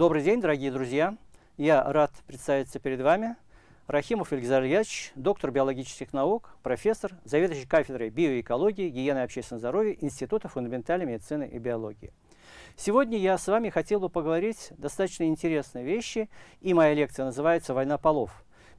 Добрый день, дорогие друзья! Я рад представиться перед вами. Рахимов Эльгизар Ильяч, доктор биологических наук, профессор, заведующий кафедрой биоэкологии, гигиены и общественного здоровья Института фундаментальной медицины и биологии. Сегодня я с вами хотел бы поговорить достаточно интересные вещи, и моя лекция называется «Война полов».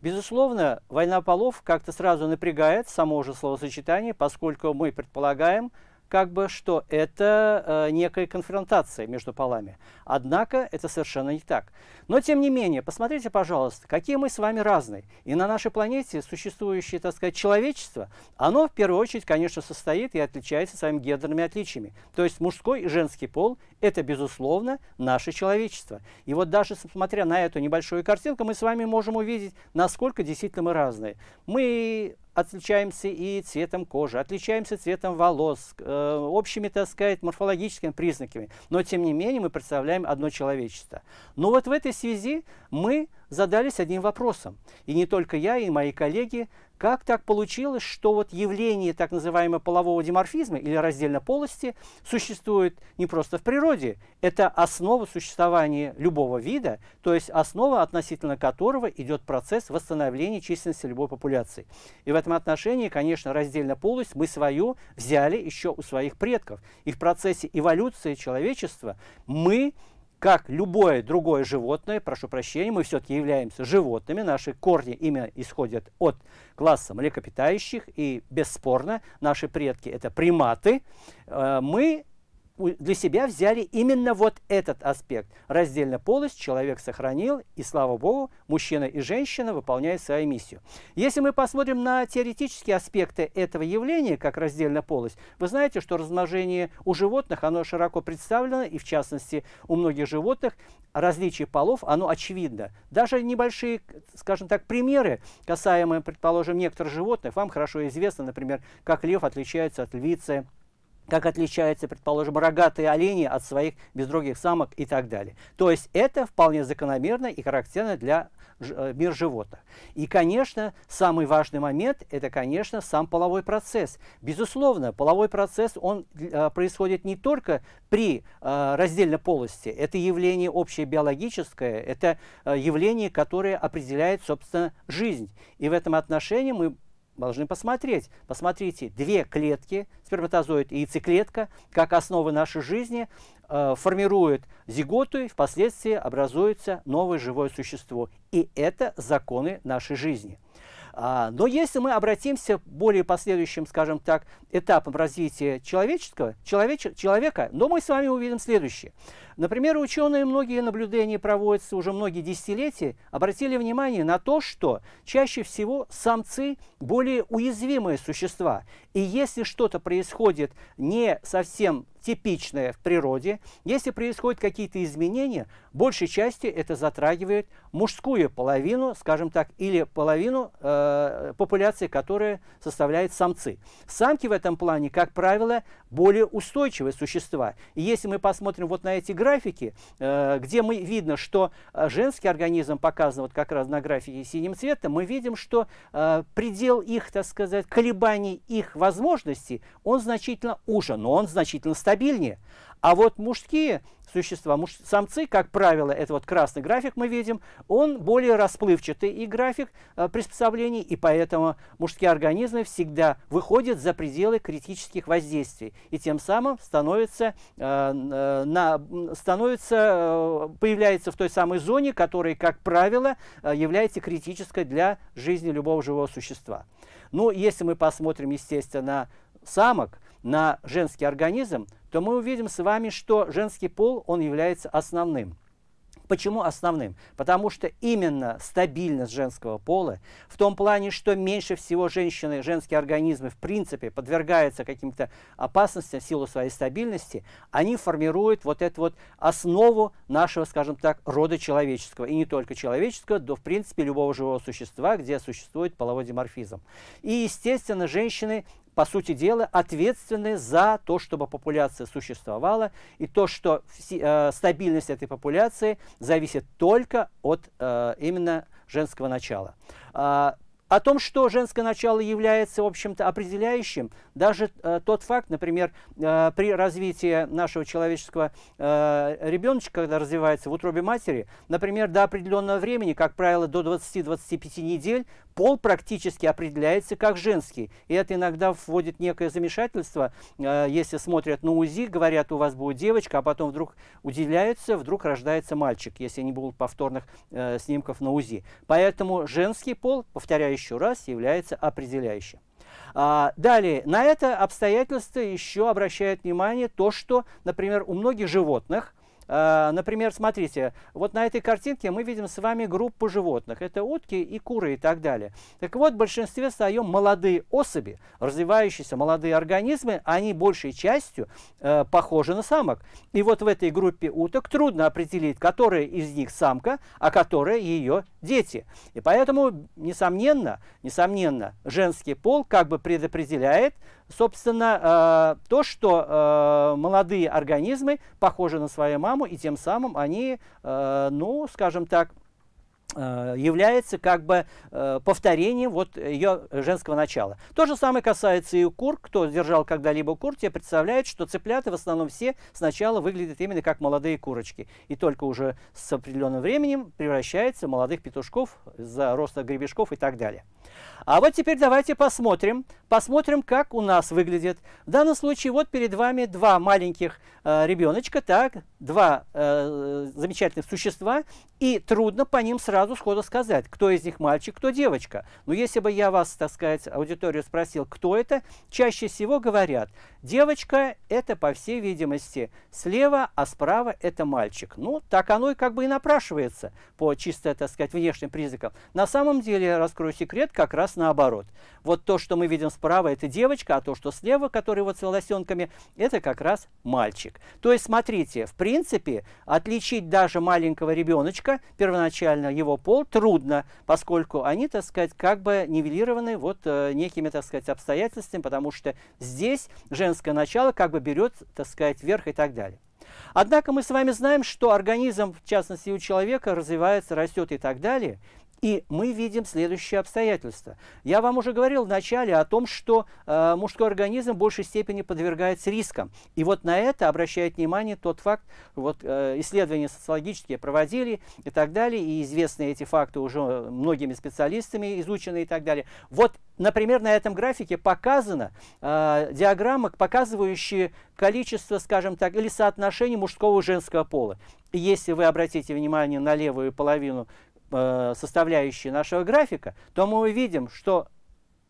Безусловно, война полов как-то сразу напрягает само же словосочетание, поскольку мы предполагаем, как бы что это э, некая конфронтация между полами. Однако это совершенно не так. Но тем не менее, посмотрите, пожалуйста, какие мы с вами разные. И на нашей планете существующее, так сказать, человечество, оно в первую очередь, конечно, состоит и отличается своими гендерными отличиями. То есть мужской и женский пол – это, безусловно, наше человечество. И вот даже смотря на эту небольшую картинку, мы с вами можем увидеть, насколько действительно мы разные. Мы отличаемся и цветом кожи, отличаемся цветом волос, э, общими, так сказать, морфологическими признаками. Но, тем не менее, мы представляем одно человечество. Но вот в этой связи мы задались одним вопросом. И не только я, и мои коллеги. Как так получилось, что вот явление так называемого полового диморфизма или раздельно полости существует не просто в природе, это основа существования любого вида, то есть основа, относительно которого идет процесс восстановления численности любой популяции. И в этом отношении, конечно, раздельно полость мы свою взяли еще у своих предков. И в процессе эволюции человечества мы как любое другое животное, прошу прощения, мы все-таки являемся животными, наши корни именно исходят от класса млекопитающих, и бесспорно наши предки это приматы, э, мы для себя взяли именно вот этот аспект. Раздельно полость человек сохранил, и слава богу, мужчина и женщина выполняют свою миссию. Если мы посмотрим на теоретические аспекты этого явления, как раздельно полость, вы знаете, что размножение у животных, оно широко представлено, и в частности у многих животных различие полов, оно очевидно. Даже небольшие, скажем так, примеры, касаемые, предположим, некоторых животных, вам хорошо известно, например, как лев отличается от львицы, как отличаются, предположим, рогатые олени от своих бездругих самок и так далее. То есть это вполне закономерно и характерно для э, мир животных. И, конечно, самый важный момент – это, конечно, сам половой процесс. Безусловно, половой процесс он э, происходит не только при э, раздельной полости. Это явление общее биологическое, это э, явление, которое определяет, собственно, жизнь. И в этом отношении мы должны посмотреть. Посмотрите, две клетки, сперматозоид и яйцеклетка, как основы нашей жизни, э, формируют зиготу и впоследствии образуется новое живое существо. И это законы нашей жизни. А, но если мы обратимся более последующим, скажем так, этапам развития человеческого, человеч, человека, но мы с вами увидим следующее. Например, ученые многие наблюдения проводятся уже многие десятилетия, обратили внимание на то, что чаще всего самцы более уязвимые существа. И если что-то происходит не совсем типичное в природе. Если происходят какие-то изменения, большей части это затрагивает мужскую половину, скажем так, или половину э, популяции, которая составляет самцы. Самки в этом плане, как правило, более устойчивые существа. И если мы посмотрим вот на эти графики, э, где мы видно, что э, женский организм показан вот как раз на графике синим цветом, мы видим, что э, предел их, так сказать, колебаний их возможностей, он значительно уже, но он значительно старее стабильнее. А вот мужские существа, муж, самцы, как правило, это вот красный график мы видим, он более расплывчатый и график э, приспособлений, и поэтому мужские организмы всегда выходят за пределы критических воздействий, и тем самым становится, э, э, на, становится э, появляется в той самой зоне, которая, как правило, э, является критической для жизни любого живого существа. Но ну, если мы посмотрим, естественно, на самок, на женский организм, то мы увидим с вами, что женский пол, он является основным. Почему основным? Потому что именно стабильность женского пола, в том плане, что меньше всего женщины, женские организмы в принципе подвергаются каким-то опасностям в силу своей стабильности, они формируют вот эту вот основу нашего, скажем так, рода человеческого. И не только человеческого, но в принципе любого живого существа, где существует половой диморфизм. И, естественно, женщины по сути дела, ответственны за то, чтобы популяция существовала, и то, что э, стабильность этой популяции зависит только от э, именно женского начала. Э, о том, что женское начало является, в общем-то, определяющим, даже э, тот факт, например, э, при развитии нашего человеческого э, ребеночка, когда развивается в утробе матери, например, до определенного времени, как правило, до 20-25 недель, пол практически определяется как женский. И это иногда вводит некое замешательство. Э, если смотрят на УЗИ, говорят, у вас будет девочка, а потом вдруг уделяются, вдруг рождается мальчик, если не будут повторных э, снимков на УЗИ. Поэтому женский пол, повторяю еще раз, является определяющим. А, далее, на это обстоятельство еще обращает внимание то, что, например, у многих животных – Э, например, смотрите, вот на этой картинке мы видим с вами группу животных. Это утки и куры и так далее. Так вот, в большинстве своем молодые особи, развивающиеся молодые организмы, они большей частью э, похожи на самок. И вот в этой группе уток трудно определить, которая из них самка, а которая ее дети. И поэтому, несомненно, несомненно, женский пол как бы предопределяет, собственно, э, то, что э, молодые организмы похожи на свою маму, программу, и тем самым они, э, ну, скажем так, Э, является как бы э, повторением вот ее женского начала. То же самое касается и кур. Кто держал когда-либо кур, те представляют, что цыплята в основном все сначала выглядят именно как молодые курочки. И только уже с определенным временем превращаются в молодых петушков, за роста гребешков и так далее. А вот теперь давайте посмотрим, посмотрим, как у нас выглядит. В данном случае вот перед вами два маленьких э, ребеночка, так, два э, э, замечательных существа, и трудно по ним сразу сразу сходу сказать, кто из них мальчик, кто девочка. Но если бы я вас, так сказать, аудиторию спросил, кто это, чаще всего говорят, девочка – это, по всей видимости, слева, а справа – это мальчик. Ну, так оно и как бы и напрашивается по чисто, так сказать, внешним признакам. На самом деле, я раскрою секрет, как раз наоборот. Вот то, что мы видим справа, это девочка, а то, что слева, который вот с волосенками, это как раз мальчик. То есть, смотрите, в принципе, отличить даже маленького ребеночка, первоначально его его пол, трудно, поскольку они, так сказать, как бы нивелированы вот э, некими, так сказать, обстоятельствами, потому что здесь женское начало как бы берет, так сказать, вверх и так далее. Однако мы с вами знаем, что организм, в частности у человека, развивается, растет и так далее – и мы видим следующее обстоятельство. Я вам уже говорил вначале о том, что э, мужской организм в большей степени подвергается рискам. И вот на это обращает внимание тот факт, вот э, исследования социологические проводили и так далее, и известны эти факты уже многими специалистами изучены и так далее. Вот, например, на этом графике показана э, диаграмма, показывающая количество, скажем так, или соотношение мужского и женского пола. Если вы обратите внимание на левую половину Э, составляющие нашего графика, то мы увидим, что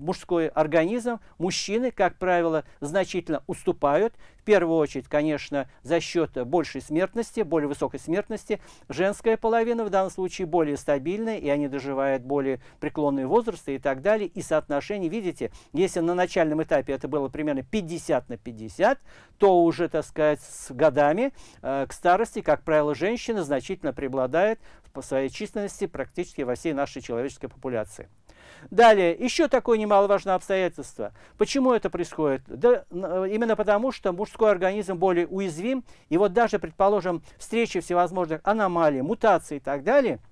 мужской организм, мужчины, как правило, значительно уступают. В первую очередь, конечно, за счет большей смертности, более высокой смертности. Женская половина в данном случае более стабильная, и они доживают более преклонные возрасты и так далее. И соотношение, видите, если на начальном этапе это было примерно 50 на 50, то уже, так сказать, с годами э, к старости, как правило, женщина значительно преобладает по своей численности практически во всей нашей человеческой популяции. Далее, еще такое немаловажное обстоятельство. Почему это происходит? Да, э, именно потому, что мужской организм более уязвим, и вот даже, предположим, встречи всевозможных аномалий, мутаций и так далее –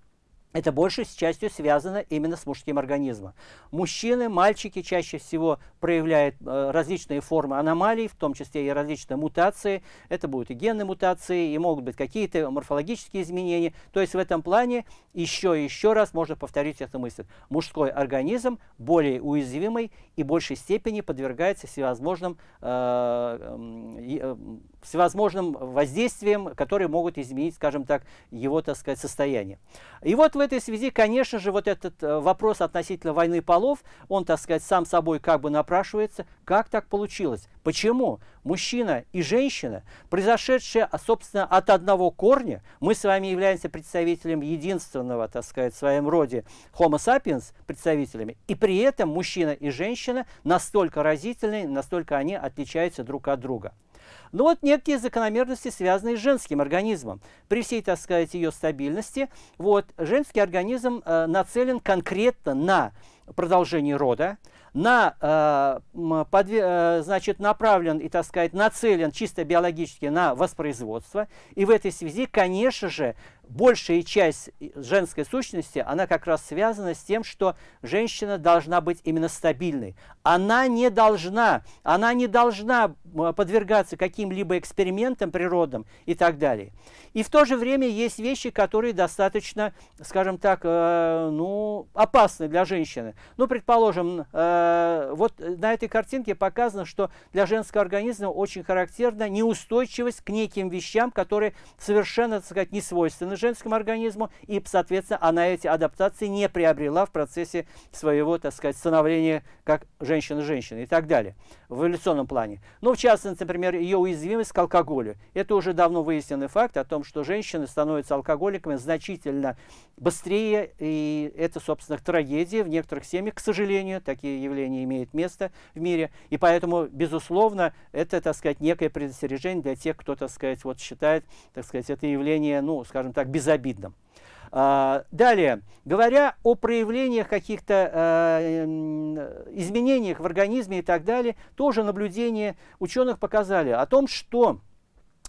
это большей частью связано именно с мужским организмом. Мужчины, мальчики чаще всего проявляют э, различные формы аномалий, в том числе и различные мутации. Это будут и генные мутации, и могут быть какие-то морфологические изменения. То есть в этом плане еще и еще раз можно повторить эту мысль. Мужской организм более уязвимый и в большей степени подвергается всевозможным э, э, всевозможным воздействиям, которые могут изменить, скажем так, его, так сказать, состояние. И вот в этой связи, конечно же, вот этот э, вопрос относительно войны полов, он, так сказать, сам собой как бы напрашивается, как так получилось, почему мужчина и женщина, произошедшие, а, собственно, от одного корня, мы с вами являемся представителем единственного, так сказать, в своем роде Homo sapiens, представителями, и при этом мужчина и женщина настолько разительны, настолько они отличаются друг от друга. Но ну вот некие закономерности, связанные с женским организмом. При всей, так сказать, ее стабильности, вот, женский организм э, нацелен конкретно на продолжение рода, на, э, подве, э, значит, направлен и, так сказать, нацелен чисто биологически на воспроизводство. И в этой связи, конечно же, большая часть э, женской сущности, она как раз связана с тем, что женщина должна быть именно стабильной. Она не должна, она не должна а, подвергаться каким-либо экспериментам, природам и так далее. И в то же время есть вещи, которые достаточно, скажем так, э, ну, опасны для женщины. Ну, предположим, э, вот на этой картинке показано, что для женского организма очень характерна неустойчивость к неким вещам, которые совершенно, так сказать, не свойственны женскому организму, и, соответственно, она эти адаптации не приобрела в процессе своего, так сказать, становления как женщина-женщина и так далее в эволюционном плане. Но, в частности, например, ее уязвимость к алкоголю. Это уже давно выясненный факт о том, что женщины становятся алкоголиками значительно быстрее, и это, собственно, трагедия в некоторых семьях. К сожалению, такие явления имеют место в мире, и поэтому, безусловно, это, так сказать, некое предостережение для тех, кто, так сказать, вот считает, так сказать, это явление, ну, скажем так, безобидным. А, далее, говоря о проявлениях каких-то э, изменениях в организме и так далее, тоже наблюдения ученых показали о том, что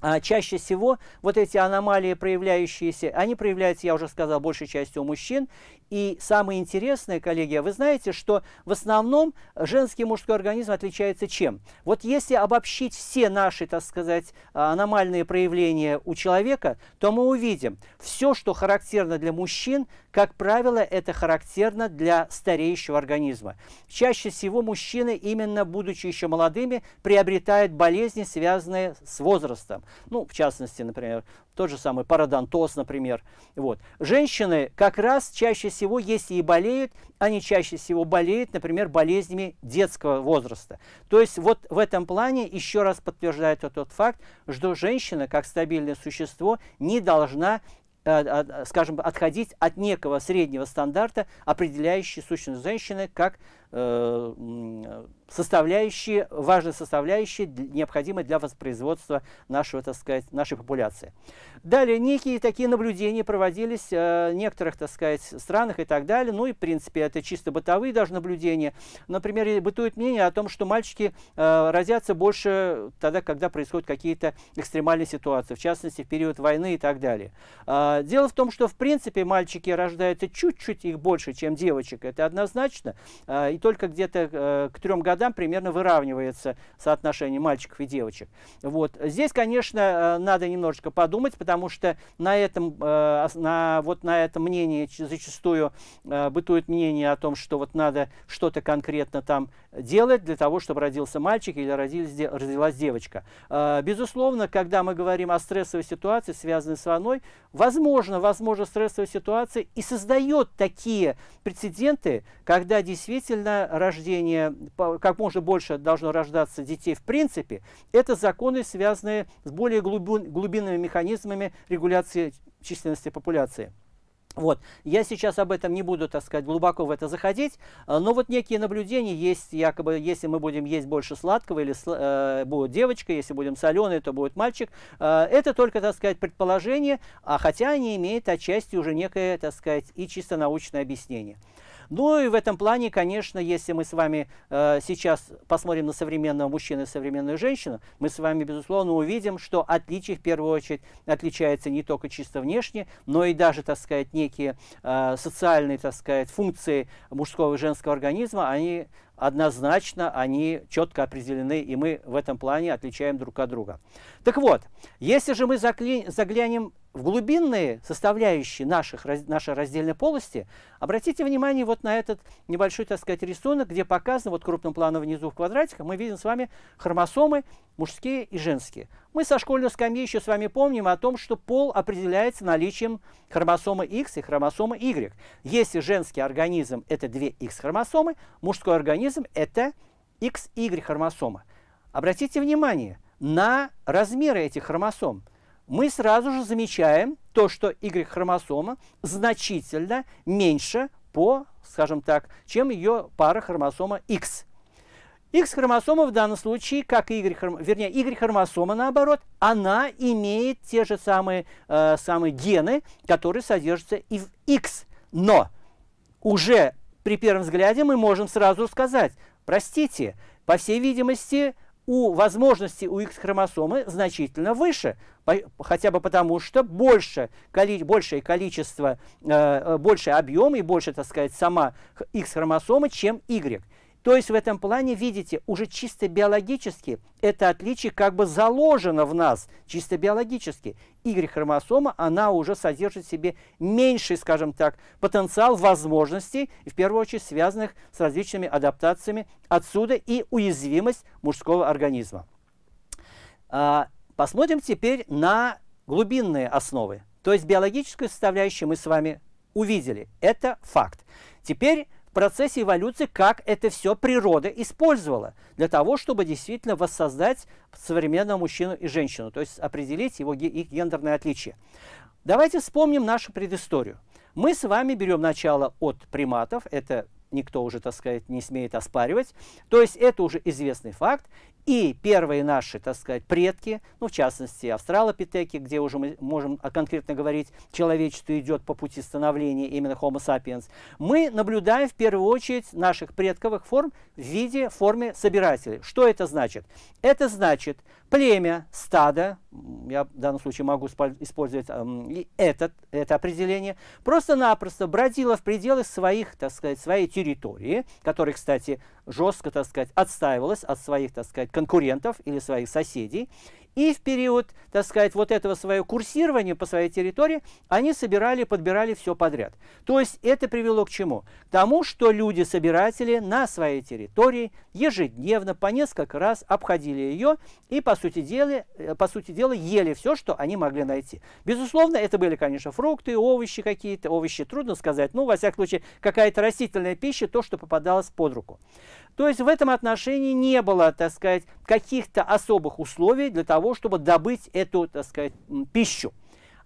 а, чаще всего вот эти аномалии, проявляющиеся, они проявляются, я уже сказал, большей частью у мужчин. И самое интересное, коллеги, вы знаете, что в основном женский и мужской организм отличается чем? Вот если обобщить все наши, так сказать, а, аномальные проявления у человека, то мы увидим, все, что характерно для мужчин, как правило, это характерно для стареющего организма. Чаще всего мужчины, именно будучи еще молодыми, приобретают болезни, связанные с возрастом. Ну, в частности, например, тот же самый пародонтоз, например. Вот. Женщины как раз чаще всего, если и болеют, они чаще всего болеют, например, болезнями детского возраста. То есть вот в этом плане еще раз подтверждает тот факт, что женщина, как стабильное существо, не должна э, э, э, скажем, отходить от некого среднего стандарта, определяющий сущность женщины как Э, составляющие, важные составляющие, необходимые для воспроизводства нашего, так сказать, нашей популяции. Далее, некие такие наблюдения проводились э, в некоторых, так сказать, странах и так далее. Ну и, в принципе, это чисто бытовые даже наблюдения. Например, бытует мнение о том, что мальчики э, родятся больше тогда, когда происходят какие-то экстремальные ситуации, в частности, в период войны и так далее. А, дело в том, что, в принципе, мальчики рождаются чуть-чуть их больше, чем девочек. Это однозначно. А, и только где-то э, к трем годам примерно выравнивается соотношение мальчиков и девочек. Вот. Здесь, конечно, э, надо немножечко подумать, потому что на этом, э, на, вот на этом мнении зачастую э, бытует мнение о том, что вот надо что-то конкретно там делать для того, чтобы родился мальчик или родилась, девочка. А, безусловно, когда мы говорим о стрессовой ситуации, связанной с войной, возможно, возможно, стрессовая ситуация и создает такие прецеденты, когда действительно рождение, как можно больше должно рождаться детей в принципе, это законы, связанные с более глубинными механизмами регуляции численности популяции. Вот. Я сейчас об этом не буду, так сказать, глубоко в это заходить, э, но вот некие наблюдения есть, якобы, если мы будем есть больше сладкого, или э, будет девочка, если будем соленые, то будет мальчик. Э, это только, так сказать, предположение, а хотя они имеют отчасти уже некое, так сказать, и чисто научное объяснение. Ну и в этом плане, конечно, если мы с вами э, сейчас посмотрим на современного мужчину и современную женщину, мы с вами, безусловно, увидим, что отличие в первую очередь отличается не только чисто внешне, но и даже, так сказать, некие э, социальные, так сказать, функции мужского и женского организма, они однозначно они четко определены, и мы в этом плане отличаем друг от друга. Так вот, если же мы заглянем в глубинные составляющие наших, нашей раздельной полости, обратите внимание вот на этот небольшой, так сказать, рисунок, где показано вот крупным планом внизу в квадратиках, мы видим с вами хромосомы мужские и женские. Мы со школьной скамьи еще с вами помним о том, что пол определяется наличием хромосомы X и хромосомы Y. Если женский организм – это две x хромосомы, мужской организм – это XY хромосома. Обратите внимание на размеры этих хромосом мы сразу же замечаем то, что Y-хромосома значительно меньше по, скажем так, чем ее пара хромосома X. X-хромосома в данном случае, как y -хром... вернее, Y-хромосома наоборот, она имеет те же самые, э, самые гены, которые содержатся и в X. Но уже при первом взгляде мы можем сразу сказать, простите, по всей видимости, у возможности у X-хромосомы значительно выше, по, хотя бы потому, что больше, коли, большее количество, э, э больше объем и больше, так сказать, сама X-хромосома, чем Y. То есть в этом плане, видите, уже чисто биологически это отличие как бы заложено в нас, чисто биологически. Y-хромосома, она уже содержит в себе меньший, скажем так, потенциал возможностей, в первую очередь связанных с различными адаптациями, отсюда и уязвимость мужского организма. А, посмотрим теперь на глубинные основы. То есть биологическую составляющую мы с вами увидели. Это факт. Теперь в процессе эволюции, как это все природа использовала для того, чтобы действительно воссоздать современного мужчину и женщину, то есть определить его, их гендерное отличие. Давайте вспомним нашу предысторию. Мы с вами берем начало от приматов, это никто уже, так сказать, не смеет оспаривать. То есть это уже известный факт и первые наши, так сказать, предки, ну, в частности, австралопитеки, где уже мы можем а, конкретно говорить, человечество идет по пути становления именно Homo sapiens, мы наблюдаем в первую очередь наших предковых форм в виде формы собирателей. Что это значит? Это значит племя, стадо, я в данном случае могу использовать и этот, это определение, просто-напросто бродила в пределах своих, так сказать, своей территории, которая, кстати, жестко, так сказать, отстаивалась от своих, так сказать, конкурентов или своих соседей, и в период, так сказать, вот этого своего курсирования по своей территории, они собирали, подбирали все подряд. То есть это привело к чему? К тому, что люди-собиратели на своей территории ежедневно по несколько раз обходили ее и, по сути дела, э, по сути дела ели все, что они могли найти. Безусловно, это были, конечно, фрукты, овощи какие-то, овощи трудно сказать, ну, во всяком случае, какая-то растительная пища, то, что попадалось под руку. То есть в этом отношении не было, так сказать, каких-то особых условий для того, чтобы добыть эту, так сказать, пищу.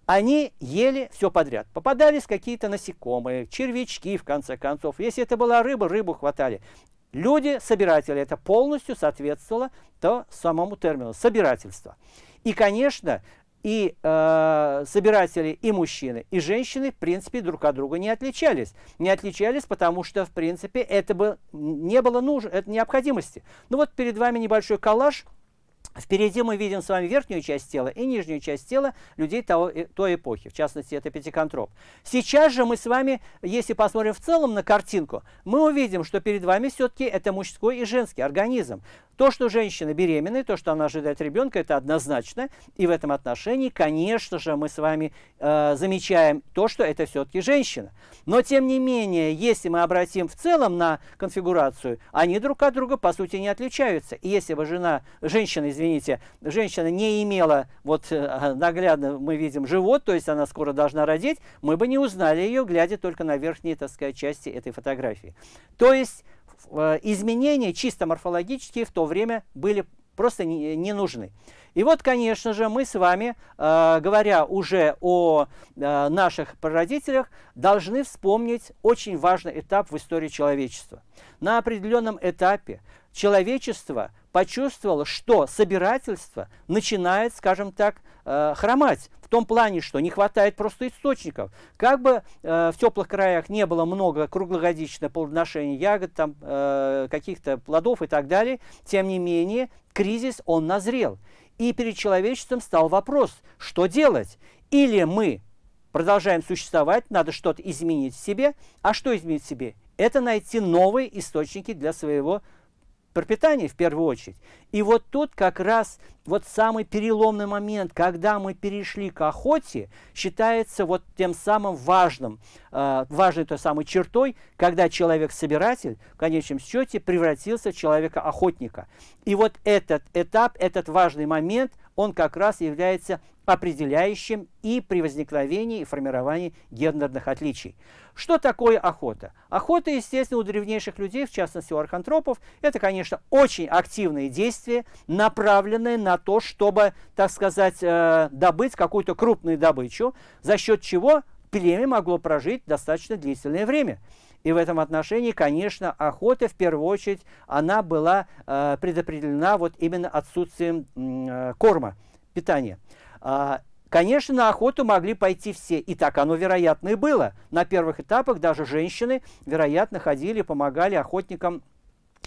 Они ели все подряд. Попадались какие-то насекомые, червячки, в конце концов. Если это была рыба, рыбу хватали. Люди, собиратели, это полностью соответствовало то самому термину собирательство. И, конечно, и э, собиратели, и мужчины, и женщины, в принципе, друг от друга не отличались. Не отличались, потому что, в принципе, это бы не было нужно, это необходимости. Ну вот перед вами небольшой коллаж Впереди мы видим с вами верхнюю часть тела и нижнюю часть тела людей того, э, той эпохи, в частности, это пятиконтроп. Сейчас же мы с вами, если посмотрим в целом на картинку, мы увидим, что перед вами все-таки это мужской и женский организм. То, что женщина беременна, то, что она ожидает ребенка, это однозначно. И в этом отношении, конечно же, мы с вами э, замечаем то, что это все-таки женщина. Но, тем не менее, если мы обратим в целом на конфигурацию, они друг от друга, по сути, не отличаются. И если бы жена, женщина, извините, извините, женщина не имела, вот э, наглядно мы видим живот, то есть она скоро должна родить, мы бы не узнали ее, глядя только на верхние, так сказать, части этой фотографии. То есть э, изменения чисто морфологические в то время были просто не, нужны. И вот, конечно же, мы с вами, э, говоря уже о наших прародителях, должны вспомнить очень важный этап в истории человечества. На определенном этапе человечество почувствовала, что собирательство начинает, скажем так, э, хромать. В том плане, что не хватает просто источников. Как бы э, в теплых краях не было много круглогодичного плодоношения ягод, там, э, каких-то плодов и так далее, тем не менее кризис, он назрел. И перед человечеством стал вопрос, что делать? Или мы продолжаем существовать, надо что-то изменить в себе, а что изменить в себе? Это найти новые источники для своего про в первую очередь. И вот тут как раз вот самый переломный момент, когда мы перешли к охоте, считается вот тем самым важным, э, важной той самой чертой, когда человек-собиратель в конечном счете превратился в человека-охотника. И вот этот этап, этот важный момент, он как раз является определяющим и при возникновении и формировании гендерных отличий. Что такое охота? Охота, естественно, у древнейших людей, в частности у архантропов, это, конечно, очень активные действия, направленные на то, чтобы, так сказать, э, добыть какую-то крупную добычу, за счет чего племя могло прожить достаточно длительное время. И в этом отношении, конечно, охота, в первую очередь, она была э, предопределена вот именно отсутствием э, корма, питания. А, конечно, на охоту могли пойти все, и так оно, вероятно, и было. На первых этапах даже женщины, вероятно, ходили, помогали охотникам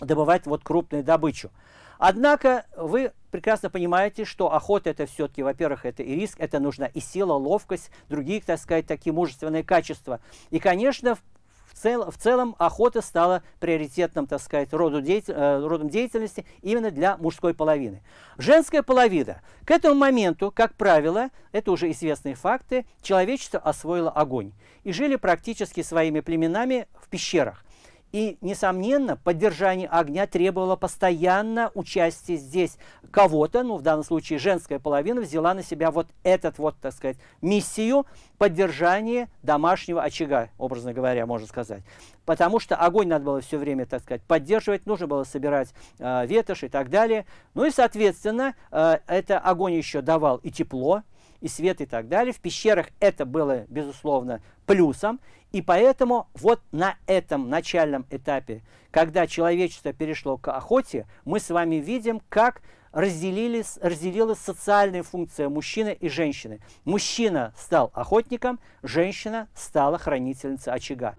добывать вот крупную добычу. Однако вы прекрасно понимаете, что охота это все-таки, во-первых, это и риск, это нужна и сила, ловкость, другие, так сказать, такие мужественные качества. И, конечно, цел, в целом охота стала приоритетным, так сказать, роду деятель, э, родом деятельности именно для мужской половины. Женская половина. К этому моменту, как правило, это уже известные факты, человечество освоило огонь и жили практически своими племенами в пещерах. И, несомненно, поддержание огня требовало постоянно участия здесь кого-то, ну, в данном случае женская половина взяла на себя вот этот вот, так сказать, миссию поддержания домашнего очага, образно говоря, можно сказать. Потому что огонь надо было все время, так сказать, поддерживать, нужно было собирать э, ветошь и так далее. Ну и, соответственно, э, это огонь еще давал и тепло, и свет и так далее. В пещерах это было, безусловно, плюсом. И поэтому вот на этом начальном этапе, когда человечество перешло к охоте, мы с вами видим, как разделились, разделилась социальная функция мужчины и женщины. Мужчина стал охотником, женщина стала хранительницей очага.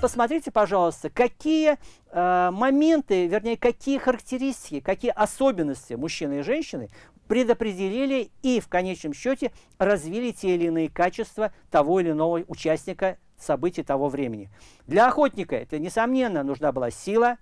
посмотрите, пожалуйста, какие э, моменты, вернее, какие характеристики, какие особенности мужчины и женщины предопределили и в конечном счете развили те или иные качества того или иного участника событий того времени. Для охотника это, несомненно, нужна была сила,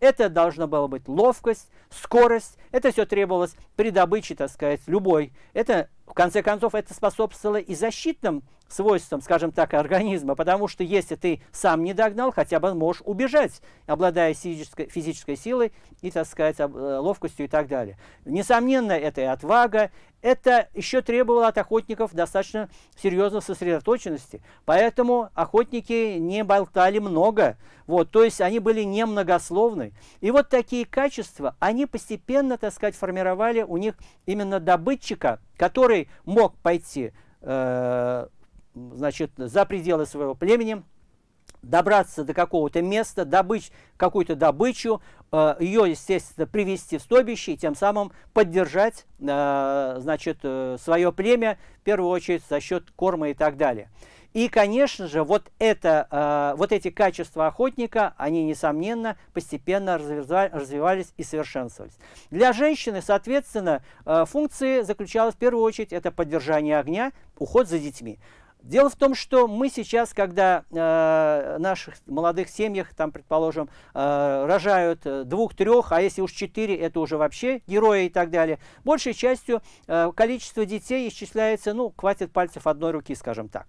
это должна была быть ловкость, скорость. Это все требовалось при добыче, так сказать, любой. Это, в конце концов, это способствовало и защитным свойством, скажем так, организма, потому что если ты сам не догнал, хотя бы можешь убежать, обладая физической, физической силой и, так сказать, э, ловкостью и так далее. Несомненно, это и отвага, это еще требовало от охотников достаточно серьезной сосредоточенности, поэтому охотники не болтали много, вот, то есть они были немногословны. И вот такие качества, они постепенно, так сказать, формировали у них именно добытчика, который мог пойти э, значит, за пределы своего племени, добраться до какого-то места, добыть какую-то добычу, э, ее, естественно, привести в стойбище и тем самым поддержать, э, значит, э, свое племя, в первую очередь за счет корма и так далее. И, конечно же, вот, это, вот эти качества охотника, они, несомненно, постепенно развивались и совершенствовались. Для женщины, соответственно, функции заключалась в первую очередь это поддержание огня, уход за детьми. Дело в том, что мы сейчас, когда э, наших молодых семьях, там, предположим, э, рожают э, двух-трех, а если уж четыре, это уже вообще герои и так далее, большей частью э, количество детей исчисляется, ну, хватит пальцев одной руки, скажем так.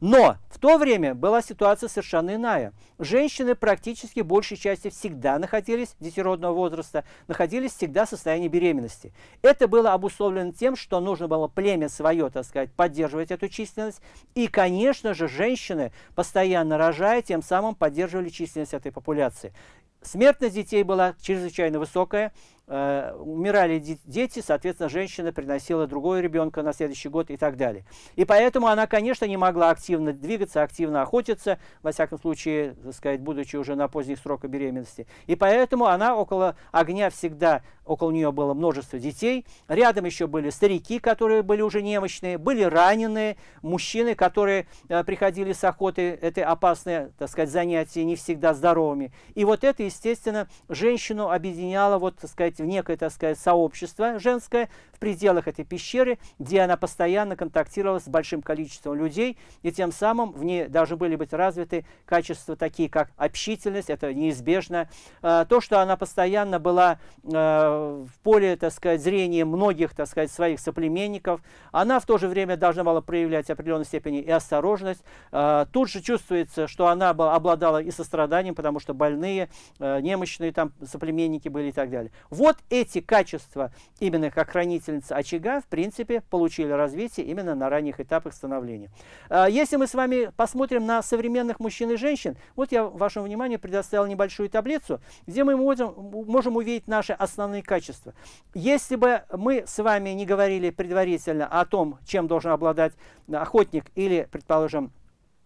Но в то время была ситуация совершенно иная. Женщины практически большей части всегда находились детеродного возраста, находились всегда в состоянии беременности. Это было обусловлено тем, что нужно было племя свое, так сказать, поддерживать эту численность, и, конечно же, женщины, постоянно рожая, тем самым поддерживали численность этой популяции. Смертность детей была чрезвычайно высокая. Э, умирали дети, соответственно, женщина приносила другого ребенка на следующий год и так далее. И поэтому она, конечно, не могла активно двигаться, активно охотиться, во всяком случае, так сказать, будучи уже на поздних сроках беременности. И поэтому она около огня всегда около нее было множество детей. Рядом еще были старики, которые были уже немощные, были раненые, мужчины, которые э, приходили с охоты, это опасное, так сказать, занятие, не всегда здоровыми. И вот это, естественно, женщину объединяло, вот, так сказать, в некое, так сказать, сообщество женское в пределах этой пещеры, где она постоянно контактировала с большим количеством людей, и тем самым в ней должны были быть развиты качества такие, как общительность, это неизбежно, э, то, что она постоянно была э, в поле, так сказать, зрения многих, так сказать, своих соплеменников. Она в то же время должна была проявлять определенной степени и осторожность. А, тут же чувствуется, что она обладала и состраданием, потому что больные, э, немощные там соплеменники были и так далее. Вот эти качества именно как хранительница очага, в принципе, получили развитие именно на ранних этапах становления. А, если мы с вами посмотрим на современных мужчин и женщин, вот я вашему вниманию предоставил небольшую таблицу, где мы можем, можем увидеть наши основные качества. Если бы мы с вами не говорили предварительно о том, чем должен обладать э, охотник или, предположим,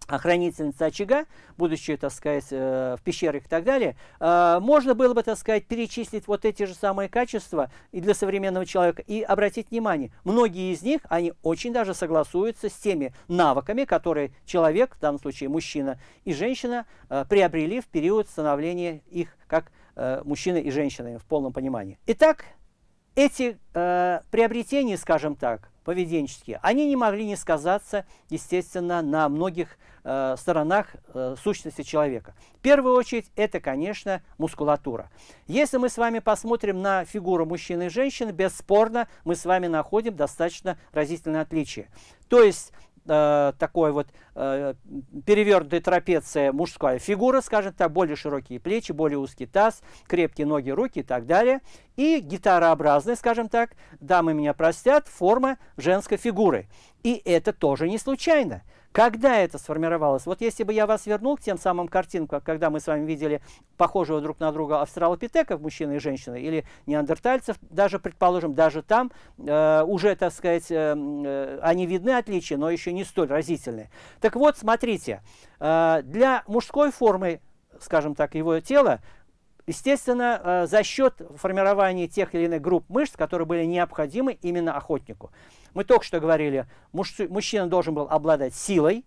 хранительница очага, будучи, так сказать, э, в пещерах и так далее, э, можно было бы, так сказать, перечислить вот эти же самые качества и для современного человека и обратить внимание, многие из них, они очень даже согласуются с теми навыками, которые человек, в данном случае мужчина и женщина, приобрели в период становления их как э, и женщины в полном понимании. Итак, эти э, приобретения, скажем так, поведенческие, они не могли не сказаться, естественно, на многих э, сторонах э, сущности человека. В первую очередь, это, конечно, мускулатура. Если мы с вами посмотрим на фигуру мужчины и женщины, бесспорно, мы с вами находим достаточно разительное отличие. То есть э, такой вот э, перевернутой трапеция мужская фигура, скажем так, более широкие плечи, более узкий таз, крепкие ноги, руки и так далее. И гитарообразная, скажем так, дамы меня простят, форма женской фигуры. И это тоже не случайно. Когда это сформировалось? Вот если бы я вас вернул к тем самым картинкам, когда мы с вами видели похожего друг на друга австралопитеков, мужчины и женщины, или неандертальцев, даже, предположим, даже там э, уже, так сказать, э, э, они видны отличия, но еще не столь разительные. Так вот, смотрите, э, для мужской формы, скажем так, его тела, Естественно, э, за счет формирования тех или иных групп мышц, которые были необходимы именно охотнику. Мы только что говорили, мужчина должен был обладать силой,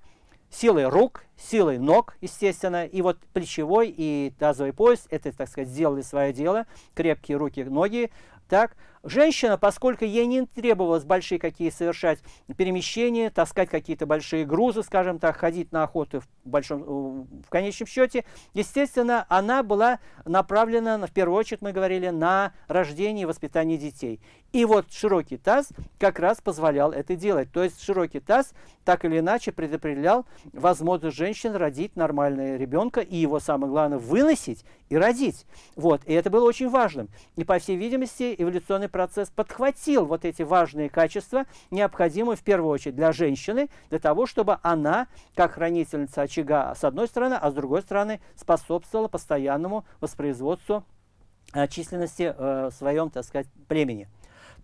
силой рук, силой ног, естественно, и вот плечевой и тазовый пояс, это, так сказать, сделали свое дело, крепкие руки, ноги, так, Женщина, поскольку ей не требовалось большие какие совершать перемещения, таскать какие-то большие грузы, скажем так, ходить на охоту в, большом, э, в конечном счете, естественно, она была направлена, в первую очередь мы говорили, на рождение и воспитание детей. И вот широкий таз как раз позволял это делать. То есть широкий таз так или иначе предопределял возможность женщин родить нормального ребенка и его, самое главное, выносить и родить. Вот. И это было очень важным. И, по всей видимости, эволюционный процесс подхватил вот эти важные качества, необходимые в первую очередь для женщины, для того, чтобы она, как хранительница очага, с одной стороны, а с другой стороны, способствовала постоянному воспроизводству а, численности э, в своем, так сказать, племени.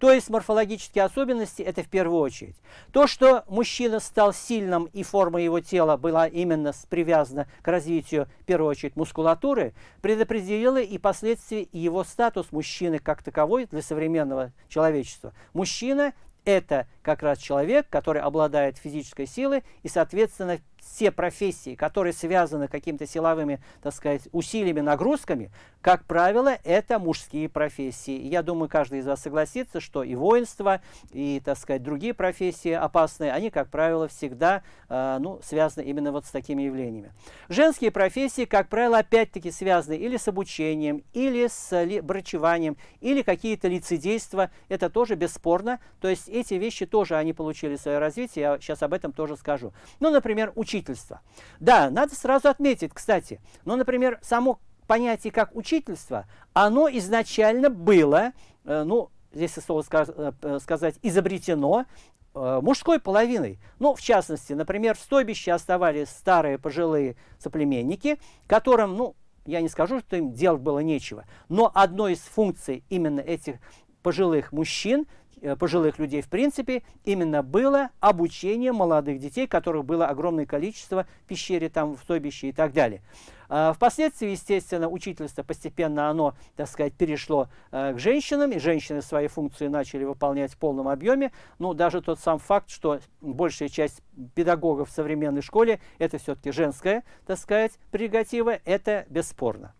То есть морфологические особенности – это в первую очередь. То, что мужчина стал сильным и форма его тела была именно привязана к развитию, в первую очередь, мускулатуры, предопределило и последствия и его статус мужчины как таковой для современного человечества. Мужчина – это как раз человек, который обладает физической силой и, соответственно, все профессии, которые связаны какими-то силовыми, так сказать, усилиями, нагрузками, как правило, это мужские профессии. я думаю, каждый из вас согласится, что и воинство, и, так сказать, другие профессии опасные, они, как правило, всегда э, ну, связаны именно вот с такими явлениями. Женские профессии, как правило, опять-таки связаны или с обучением, или с ли, брачеванием, или какие-то лицедейства. Это тоже бесспорно. То есть эти вещи тоже они получили свое развитие. Я сейчас об этом тоже скажу. Ну, например, учительство. Да, надо сразу отметить, кстати, ну, например, само понятие как учительство, оно изначально было, э, ну, если слово э, э, сказать, изобретено мужской половиной. Ну, в частности, например, в стойбище оставались старые пожилые соплеменники, которым, ну, я не скажу, что им делать было нечего, но одной из функций именно этих пожилых мужчин – Э, пожилых людей в принципе, именно было обучение молодых детей, которых было огромное количество в пещере, там, в Тобище и так далее. А, впоследствии, естественно, учительство постепенно оно, так сказать, перешло э, к женщинам, и женщины свои функции начали выполнять в полном объеме. Ну, даже тот сам факт, что большая часть педагогов в современной школе – это все-таки женская, так сказать, прерогатива, это бесспорно.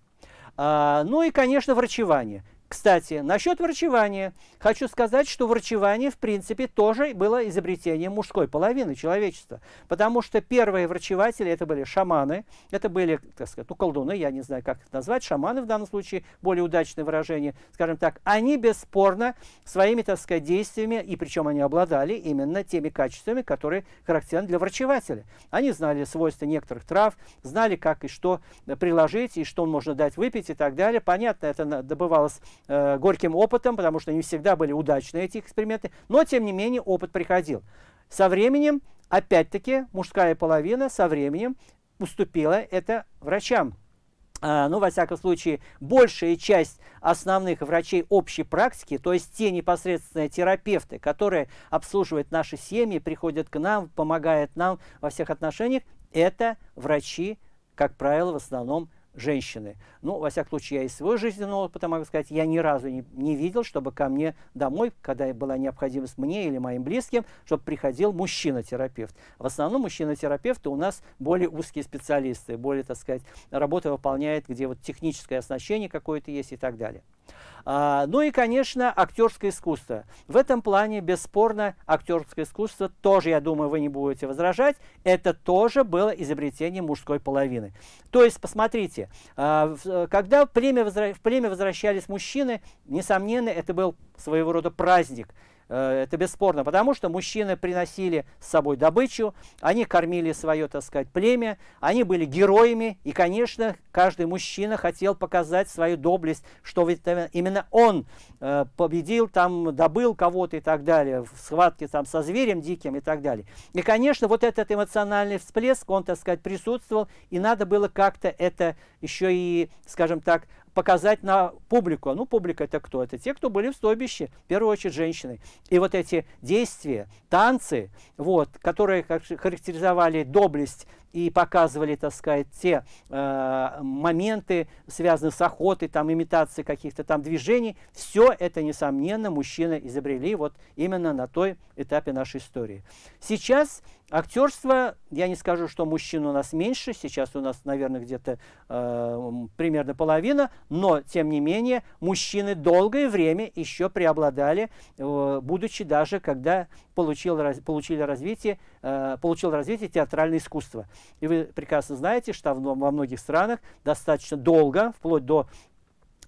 А, ну и, конечно, врачевание. Кстати, насчет врачевания. Хочу сказать, что врачевание, в принципе, тоже было изобретением мужской половины человечества. Потому что первые врачеватели это были шаманы, это были, так сказать, ну, колдуны, я не знаю, как их назвать, шаманы в данном случае, более удачное выражение, скажем так. Они бесспорно своими, так сказать, действиями, и причем они обладали именно теми качествами, которые характерны для врачевателя. Они знали свойства некоторых трав, знали, как и что приложить, и что можно дать выпить и так далее. Понятно, это добывалось э, горьким опытом, потому что не всегда были удачные эти эксперименты, но тем не менее опыт приходил. Со временем, опять-таки, мужская половина со временем уступила это врачам. А, ну, во всяком случае, большая часть основных врачей общей практики, то есть те непосредственные терапевты, которые обслуживают наши семьи, приходят к нам, помогают нам во всех отношениях, это врачи, как правило, в основном женщины. Ну, во всяком случае, я из своего жизненного опыта могу сказать, я ни разу не, не видел, чтобы ко мне домой, когда была необходимость мне или моим близким, чтобы приходил мужчина-терапевт. В основном мужчина-терапевты у нас более узкие специалисты, более, так сказать, работа выполняет, где вот техническое оснащение какое-то есть и так далее. А, ну и, конечно, актерское искусство. В этом плане, бесспорно, актерское искусство тоже, я думаю, вы не будете возражать, это тоже было изобретение мужской половины. То есть, посмотрите, а, когда в племя возвращались мужчины, несомненно, это был своего рода праздник – Э, это бесспорно, потому что мужчины приносили с собой добычу, они кормили свое, так сказать, племя, они были героями, и, конечно, каждый мужчина хотел показать свою доблесть, что именно он э, победил, там, добыл кого-то и так далее, в схватке там со зверем диким и так далее. И, конечно, вот этот эмоциональный всплеск, он, так сказать, присутствовал, и надо было как-то это еще и, скажем так, показать на публику. Ну, публика это кто? Это те, кто были в стойбище, в первую очередь женщины. И вот эти действия, танцы, вот, которые характеризовали доблесть и показывали, так сказать, те э, моменты, связанные с охотой, там, имитацией каких-то там движений, все это, несомненно, мужчины изобрели вот именно на той этапе нашей истории. Сейчас Актерство, я не скажу, что мужчин у нас меньше, сейчас у нас, наверное, где-то э, примерно половина, но, тем не менее, мужчины долгое время еще преобладали, э, будучи даже, когда получил, раз, получили развитие, э, получил развитие театральное искусство. И вы прекрасно знаете, что в во многих странах достаточно долго, вплоть до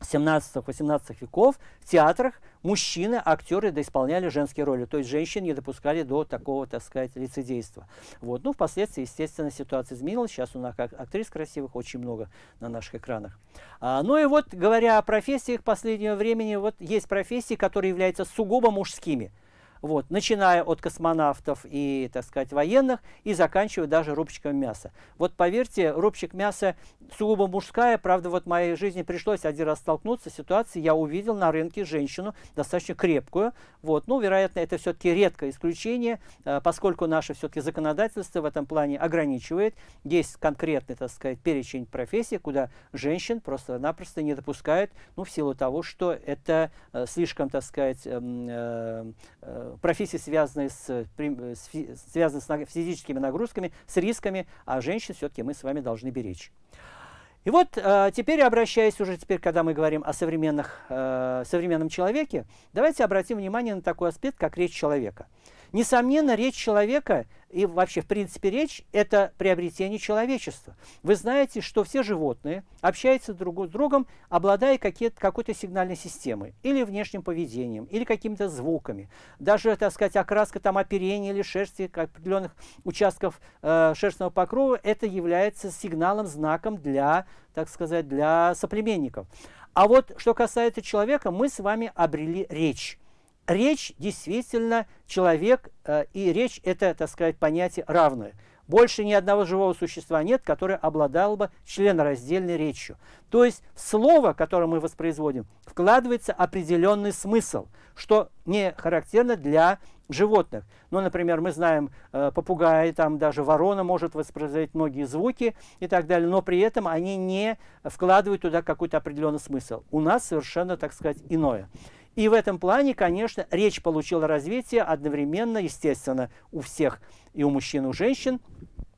17-18 веков в театрах мужчины, актеры да исполняли женские роли. То есть женщин не допускали до такого, так сказать, лицедейства. Вот. Ну, впоследствии, естественно, ситуация изменилась. Сейчас у нас актрис красивых очень много на наших экранах. А, ну и вот, говоря о профессиях последнего времени, вот есть профессии, которые являются сугубо мужскими – вот, начиная от космонавтов и, так сказать, военных, и заканчивая даже рубчиком мяса. Вот поверьте, рубчик мяса сугубо мужская, правда, вот в моей жизни пришлось один раз столкнуться с ситуацией, я увидел на рынке женщину достаточно крепкую, вот, ну, вероятно, это все-таки редкое исключение, э, поскольку наше все-таки законодательство в этом плане ограничивает, есть конкретный, так сказать, перечень профессий, куда женщин просто-напросто не допускают, ну, в силу того, что это э, слишком, так сказать, эм, э, профессии, связанные с, э, э, с, связанные с физическими нагрузками, с рисками, а женщин все-таки мы с вами должны беречь. И вот э, теперь, обращаясь уже теперь, когда мы говорим о современных, современном человеке, давайте обратим внимание на такой аспект, как речь человека. Несомненно, речь человека и вообще, в принципе, речь – это приобретение человечества. Вы знаете, что все животные общаются друг с другом, обладая какой-то сигнальной системой, или внешним поведением, или какими-то звуками. Даже, так сказать, окраска там, оперения или шерсти определенных участков э, шерстного покрова – это является сигналом, знаком для, так сказать, для соплеменников. А вот что касается человека, мы с вами обрели речь речь действительно человек, э, и речь это, так сказать, понятие равное. Больше ни одного живого существа нет, которое обладало бы членораздельной речью. То есть в слово, которое мы воспроизводим, вкладывается определенный смысл, что не характерно для животных. Ну, например, мы знаем, э, попугаи, там даже ворона может воспроизводить многие звуки и так далее, но при этом они не вкладывают туда какой-то определенный смысл. У нас совершенно, так сказать, иное. И в этом плане, конечно, речь получила развитие одновременно, естественно, у всех и у мужчин, и у женщин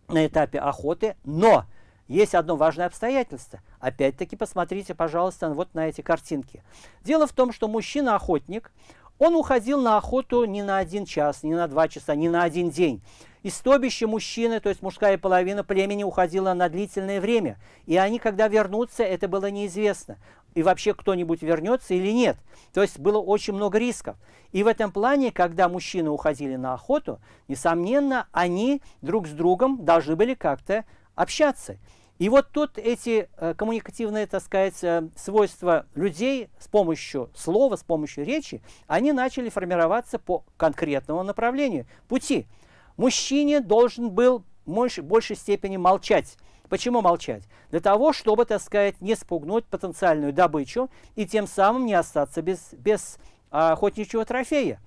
на этапе охоты. Но есть одно важное обстоятельство. Опять-таки посмотрите, пожалуйста, вот на эти картинки. Дело в том, что мужчина-охотник, он уходил на охоту не на один час, не на два часа, не на один день. И стобище мужчины, то есть мужская половина племени, уходила на длительное время. И они, когда вернутся, это было неизвестно. И вообще кто-нибудь вернется или нет. То есть было очень много рисков. И в этом плане, когда мужчины уходили на охоту, несомненно, они друг с другом должны были как-то общаться. И вот тут эти э, коммуникативные, так сказать, э, свойства людей с помощью слова, с помощью речи, они начали формироваться по конкретному направлению, пути. Мужчине должен был в большей степени молчать. Почему молчать? Для того, чтобы, так сказать, не спугнуть потенциальную добычу и тем самым не остаться без, без а, охотничьего трофея.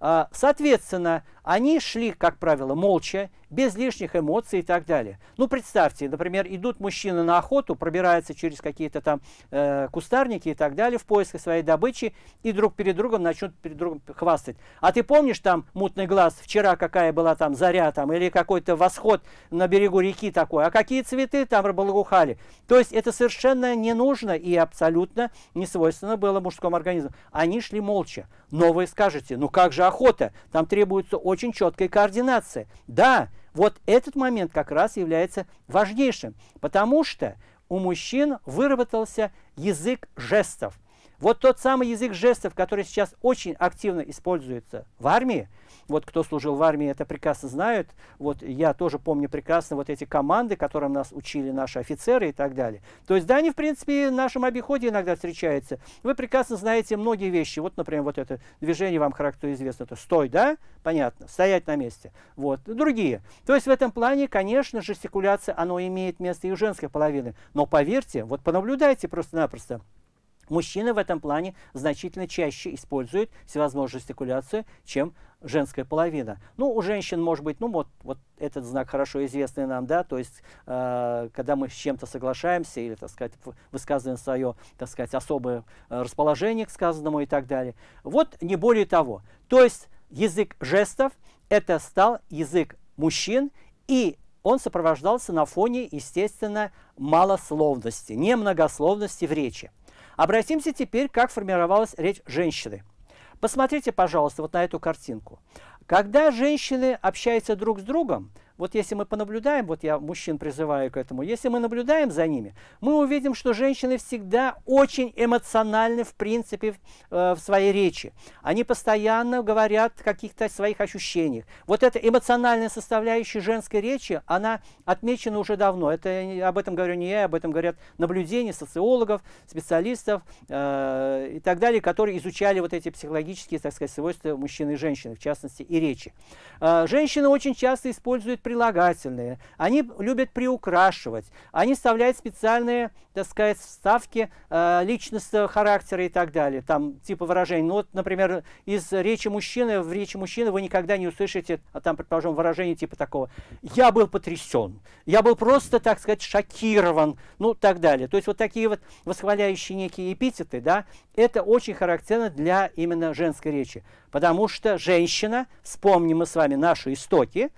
А, соответственно, они шли, как правило, молча, без лишних эмоций и так далее. Ну, представьте, например, идут мужчины на охоту, пробираются через какие-то там э, кустарники и так далее в поисках своей добычи, и друг перед другом начнут перед другом хвастать. А ты помнишь там мутный глаз, вчера какая была там заря там, или какой-то восход на берегу реки такой, а какие цветы там рыболгухали? То есть это совершенно не нужно и абсолютно не свойственно было мужскому организму. Они шли молча. Но вы скажете, ну как же охота? Там требуется очень очень четкая координация. Да, вот этот момент как раз является важнейшим, потому что у мужчин выработался язык жестов. Вот тот самый язык жестов, который сейчас очень активно используется в армии, вот кто служил в армии, это прекрасно знают. Вот я тоже помню прекрасно вот эти команды, которым нас учили наши офицеры и так далее. То есть, да, они, в принципе, в нашем обиходе иногда встречаются. Вы прекрасно знаете многие вещи. Вот, например, вот это движение вам характерно известно. это стой, да? Понятно. Стоять на месте. Вот. Другие. То есть, в этом плане, конечно, жестикуляция, оно имеет место и у женской половины. Но поверьте, вот понаблюдайте просто-напросто. Мужчины в этом плане значительно чаще используют всевозможную жестикуляцию, чем женская половина. Ну, у женщин, может быть, ну, вот, вот этот знак хорошо известный нам, да, то есть, э, когда мы с чем-то соглашаемся или, так сказать, высказываем свое, так сказать, особое э, расположение к сказанному и так далее. Вот не более того. То есть, язык жестов – это стал язык мужчин, и он сопровождался на фоне, естественно, малословности, немногословности в речи. Обратимся теперь, как формировалась речь женщины. Посмотрите, пожалуйста, вот на эту картинку. Когда женщины общаются друг с другом, вот если мы понаблюдаем, вот я мужчин призываю к этому, если мы наблюдаем за ними, мы увидим, что женщины всегда очень эмоциональны в принципе в, э, в своей речи. Они постоянно говорят о каких-то своих ощущениях. Вот эта эмоциональная составляющая женской речи, она отмечена уже давно. Это об этом говорю не я, об этом говорят наблюдения социологов, специалистов э, и так далее, которые изучали вот эти психологические, так сказать, свойства мужчины и женщины, в частности, и речи. Э, женщины очень часто используют прилагательные, они любят приукрашивать, они вставляют специальные, так сказать, вставки э, личностного характера и так далее, там типа выражений. Ну вот, например, из речи мужчины в речи мужчины вы никогда не услышите, а там, предположим, выражение типа такого «я был потрясен», «я был просто, так сказать, шокирован», ну так далее. То есть вот такие вот восхваляющие некие эпитеты, да, это очень характерно для именно женской речи, потому что женщина, вспомним мы с вами наши истоки,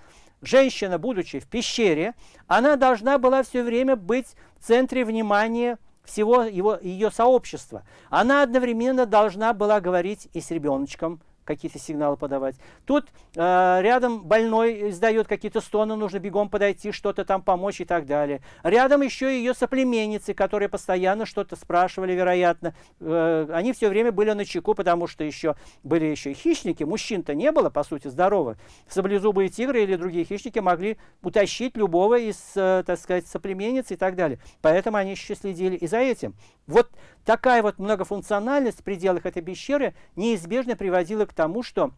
женщина, будучи в пещере, она должна была все время быть в центре внимания всего его, ее сообщества. Она одновременно должна была говорить и с ребеночком, какие-то сигналы подавать. Тут э, рядом больной издает какие-то стоны, нужно бегом подойти, что-то там помочь и так далее. Рядом еще ее соплеменницы, которые постоянно что-то спрашивали, вероятно. Э, они все время были на чеку, потому что еще были еще и хищники. Мужчин-то не было, по сути, здоровых. Саблезубые тигры или другие хищники могли утащить любого из, э, так сказать, соплеменниц и так далее. Поэтому они еще следили и за этим. Вот такая вот многофункциональность в пределах этой пещеры неизбежно приводила к тому, тому, что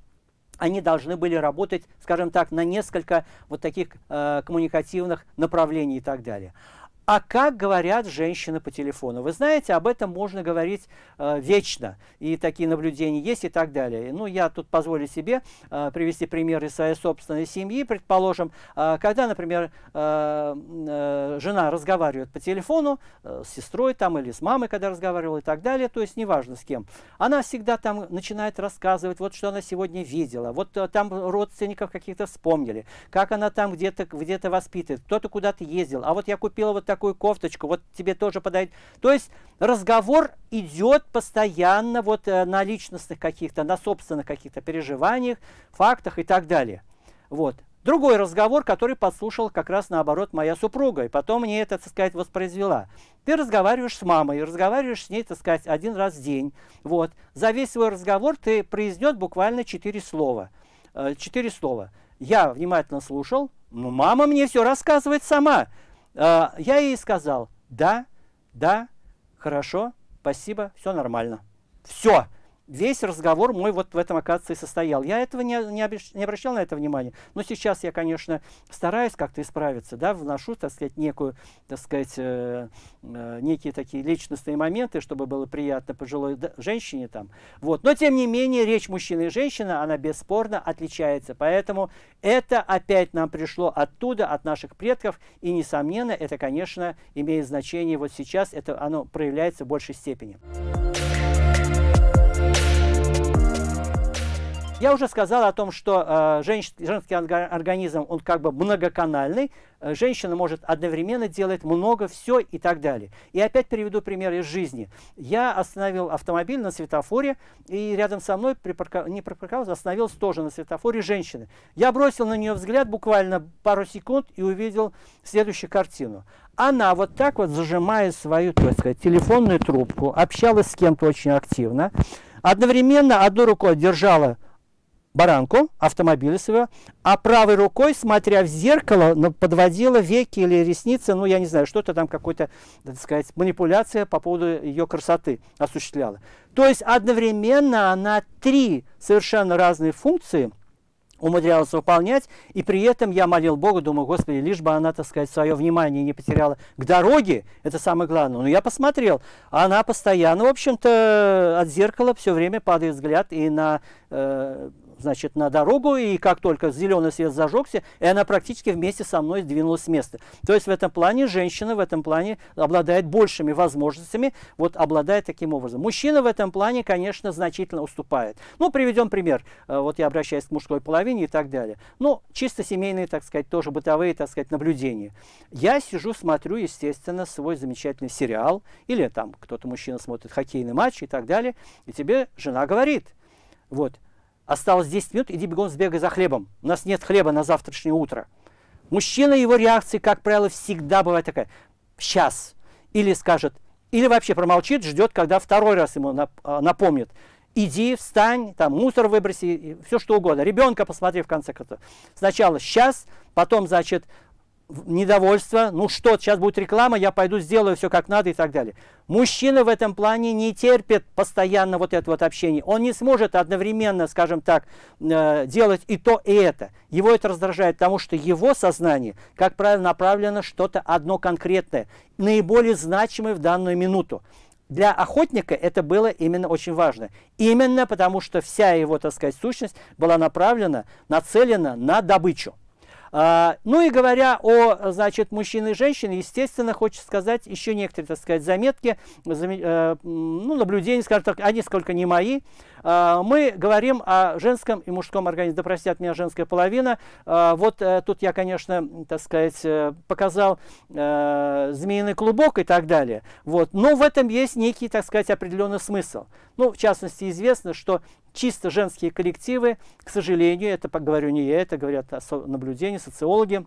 они должны были работать, скажем так, на несколько вот таких э, коммуникативных направлений и так далее. А как говорят женщины по телефону? Вы знаете, об этом можно говорить э, вечно. И такие наблюдения есть и так далее. Ну, я тут позволю себе э, привести пример из своей собственной семьи. Предположим, э, когда, например, э, э, жена разговаривает по телефону э, с сестрой там или с мамой, когда разговаривала и так далее, то есть неважно с кем, она всегда там начинает рассказывать, вот что она сегодня видела, вот э, там родственников каких-то вспомнили, как она там где-то где, -то, где -то воспитывает, кто-то куда-то ездил, а вот я купила вот так такую кофточку, вот тебе тоже подойдет. То есть разговор идет постоянно вот э, на личностных каких-то, на собственных каких-то переживаниях, фактах и так далее. Вот. Другой разговор, который подслушал как раз наоборот моя супруга, и потом мне это, так сказать, воспроизвела. Ты разговариваешь с мамой, разговариваешь с ней, так сказать, один раз в день. Вот. За весь свой разговор ты произнес буквально четыре слова. Э, четыре слова. Я внимательно слушал, но мама мне все рассказывает сама. А, я ей сказал, да, да, хорошо, спасибо, все нормально. Все весь разговор мой вот в этом, оказывается, и состоял. Я этого не, не, обещ... не обращал на это внимания. Но сейчас я, конечно, стараюсь как-то исправиться, да, вношу, так сказать, некую, так сказать, э, э, некие такие личностные моменты, чтобы было приятно пожилой женщине там. Вот. Но, тем не менее, речь мужчины и женщины, она бесспорно отличается. Поэтому это опять нам пришло оттуда, от наших предков. И, несомненно, это, конечно, имеет значение вот сейчас. Это оно проявляется в большей степени. Я уже сказал о том, что э, женский организм, он как бы многоканальный. Э, женщина может одновременно делать много, все и так далее. И опять приведу пример из жизни. Я остановил автомобиль на светофоре, и рядом со мной, не припарковался, а остановился тоже на светофоре женщина. Я бросил на нее взгляд буквально пару секунд и увидел следующую картину. Она вот так вот, зажимая свою, так сказать, телефонную трубку, общалась с кем-то очень активно, одновременно одной рукой держала баранку автомобиля своего, а правой рукой, смотря в зеркало, подводила веки или ресницы, ну, я не знаю, что-то там, какой-то, так сказать, манипуляция по поводу ее красоты осуществляла. То есть одновременно она три совершенно разные функции – умудрялась выполнять, и при этом я молил Бога, думаю, Господи, лишь бы она, так сказать, свое внимание не потеряла к дороге, это самое главное. Но ну, я посмотрел, она постоянно, в общем-то, от зеркала все время падает взгляд и на э, значит, на дорогу, и как только зеленый свет зажегся, и она практически вместе со мной сдвинулась с места. То есть в этом плане женщина в этом плане обладает большими возможностями, вот обладает таким образом. Мужчина в этом плане, конечно, значительно уступает. Ну, приведем пример. Э, вот я обращаюсь к мужской половине и так далее. Ну, чисто семейные, так сказать, тоже бытовые, так сказать, наблюдения. Я сижу, смотрю, естественно, свой замечательный сериал, или там кто-то мужчина смотрит хоккейный матч и так далее, и тебе жена говорит, вот, осталось 10 минут, иди бегом сбегай за хлебом. У нас нет хлеба на завтрашнее утро. Мужчина, его реакция, как правило, всегда бывает такая. Сейчас. Или скажет, или вообще промолчит, ждет, когда второй раз ему а, напомнит. Иди, встань, там мусор выброси, все что угодно. Ребенка посмотри в конце концов. Сначала сейчас, потом, значит, недовольство, ну что, сейчас будет реклама, я пойду сделаю все как надо и так далее. Мужчина в этом плане не терпит постоянно вот это вот общение. Он не сможет одновременно, скажем так, э, делать и то, и это. Его это раздражает, потому что его сознание, как правило, направлено что-то одно конкретное, наиболее значимое в данную минуту. Для охотника это было именно очень важно. Именно потому, что вся его, так сказать, сущность была направлена, нацелена на добычу. А, ну и говоря о, значит, мужчин и женщин, естественно, хочется сказать еще некоторые, так сказать, заметки, э, ну, наблюдения, скажем так, они сколько не мои, а, мы говорим о женском и мужском организме, да простят меня женская половина. А, вот э, тут я, конечно, так сказать, э, показал э, змеиный клубок и так далее. Вот. Но в этом есть некий, так сказать, определенный смысл. Ну, в частности, известно, что чисто женские коллективы, к сожалению, это говорю не я, это говорят наблюдения, социологи,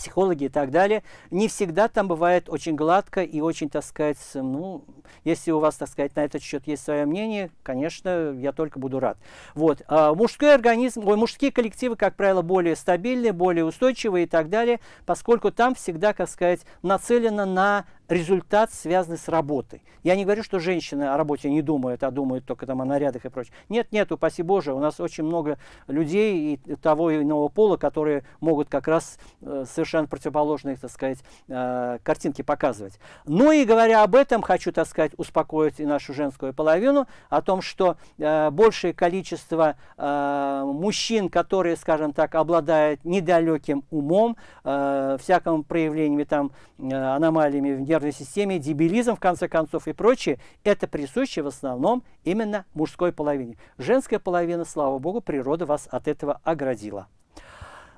психологи и так далее, не всегда там бывает очень гладко и очень, так сказать, ну, если у вас, так сказать, на этот счет есть свое мнение, конечно, я только буду рад. Вот. А мужской организм, ой, мужские коллективы, как правило, более стабильные, более устойчивые и так далее, поскольку там всегда, как сказать, нацелено на результат, связанный с работой. Я не говорю, что женщины о работе не думают, а думают только там о нарядах и прочем. Нет, нет, упаси Боже, у нас очень много людей и того и иного пола, которые могут как раз э, совершенно противоположные, так сказать, э, картинки показывать. Ну и говоря об этом, хочу, так сказать, успокоить и нашу женскую половину о том, что э, большее количество э, мужчин, которые, скажем так, обладают недалеким умом, э, всяком проявлениями там э, аномалиями в нервном нервной системе, дебилизм, в конце концов, и прочее, это присуще в основном именно мужской половине. Женская половина, слава богу, природа вас от этого оградила.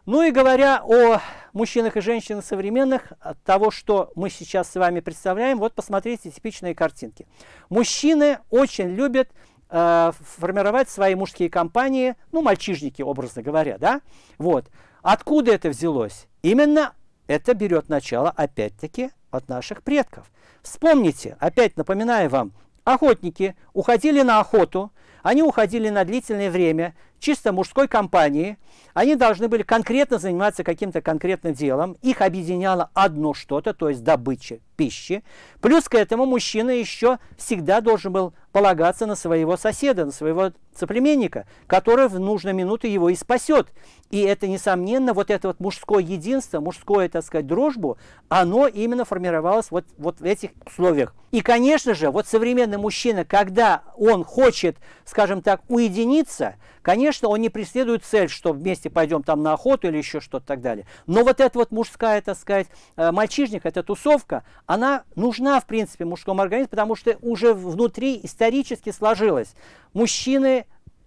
Ну и говоря о мужчинах и женщинах современных, от того, что мы сейчас с вами представляем, вот посмотрите типичные картинки. Мужчины очень любят э, формировать свои мужские компании, ну, мальчижники, образно говоря, да? Вот. Откуда это взялось? Именно это берет начало, опять-таки, от наших предков. Вспомните, опять напоминаю вам, охотники уходили на охоту, они уходили на длительное время, чисто мужской компании, они должны были конкретно заниматься каким-то конкретным делом. Их объединяло одно что-то, то есть добыча пищи. Плюс к этому мужчина еще всегда должен был полагаться на своего соседа, на своего соплеменника, который в нужную минуту его и спасет. И это, несомненно, вот это вот мужское единство, мужское, так сказать, дружбу, оно именно формировалось вот, вот в этих условиях. И, конечно же, вот современный мужчина, когда он хочет, скажем так, уединиться, конечно, Конечно, он не преследует цель, что вместе пойдем там на охоту или еще что-то так далее. Но вот эта вот мужская, так сказать, э, мальчишник, эта тусовка, она нужна, в принципе, мужскому организму, потому что уже внутри исторически сложилось. Мужчины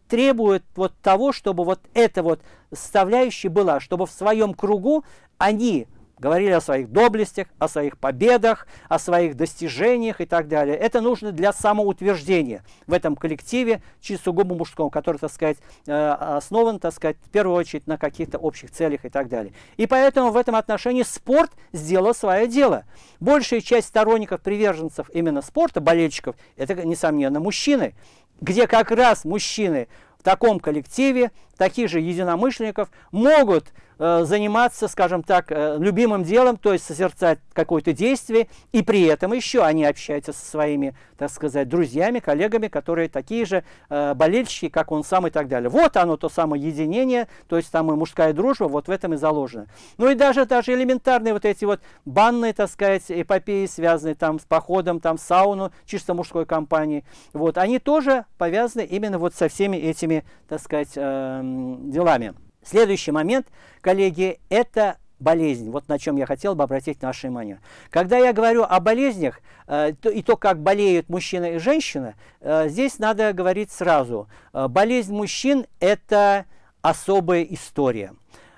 требуют вот того, чтобы вот эта вот составляющая была, чтобы в своем кругу они говорили о своих доблестях, о своих победах, о своих достижениях и так далее. Это нужно для самоутверждения в этом коллективе, сугубо мужском, который, так сказать, э, основан, так сказать, в первую очередь на каких-то общих целях и так далее. И поэтому в этом отношении спорт сделал свое дело. Большая часть сторонников, приверженцев именно спорта, болельщиков, это, несомненно, мужчины, где как раз мужчины в таком коллективе таких же единомышленников, могут э, заниматься, скажем так, э, любимым делом, то есть созерцать какое-то действие, и при этом еще они общаются со своими, так сказать, друзьями, коллегами, которые такие же э, болельщики, как он сам и так далее. Вот оно, то самое единение, то есть самая мужская дружба, вот в этом и заложено. Ну и даже, даже элементарные вот эти вот банные, так сказать, эпопеи, связанные там с походом, там сауну, чисто мужской компании, вот, они тоже повязаны именно вот со всеми этими, так сказать, э, Эм, делами. Следующий момент, коллеги, это болезнь. Вот на чем я хотел бы обратить наше внимание. Когда я говорю о болезнях э, то, и то, как болеют мужчина и женщина, э, здесь надо говорить сразу. Э, болезнь мужчин – это особая история.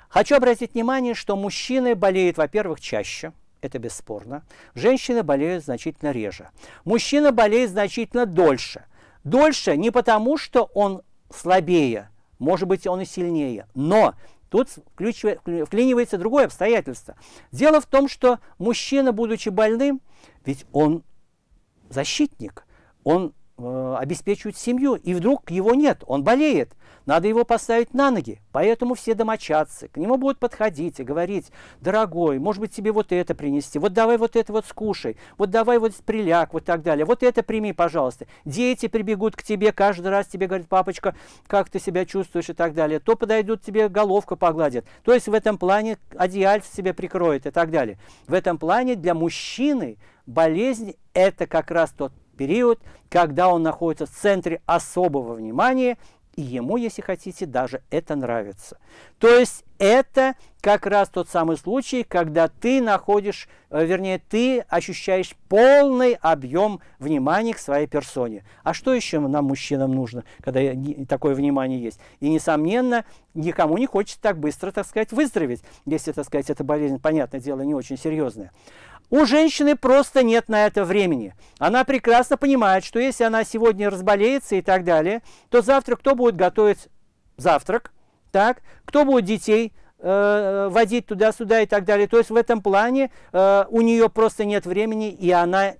Хочу обратить внимание, что мужчины болеют, во-первых, чаще. Это бесспорно. Женщины болеют значительно реже. Мужчина болеет значительно дольше. Дольше не потому, что он слабее – может быть, он и сильнее. Но тут вклинивается другое обстоятельство. Дело в том, что мужчина, будучи больным, ведь он защитник, он э, обеспечивать семью, и вдруг его нет, он болеет, надо его поставить на ноги. Поэтому все домочадцы к нему будут подходить и говорить, дорогой, может быть, тебе вот это принести, вот давай вот это вот скушай, вот давай вот приляг, вот так далее, вот это прими, пожалуйста. Дети прибегут к тебе, каждый раз тебе говорит, папочка, как ты себя чувствуешь и так далее. То подойдут тебе, головку погладят. То есть в этом плане одеяльце себя прикроет и так далее. В этом плане для мужчины болезнь – это как раз тот период, когда он находится в центре особого внимания, и ему, если хотите, даже это нравится. То есть это как раз тот самый случай, когда ты находишь, э, вернее, ты ощущаешь полный объем внимания к своей персоне. А что еще нам, мужчинам, нужно, когда такое внимание есть? И, несомненно, никому не хочется так быстро, так сказать, выздороветь, если, так сказать, эта болезнь, понятное дело, не очень серьезная. У женщины просто нет на это времени. Она прекрасно понимает, что если она сегодня разболеется и так далее, то завтра кто будет готовить завтрак, так? кто будет детей э, э, водить туда-сюда и так далее. То есть в этом плане э, у нее просто нет времени, и она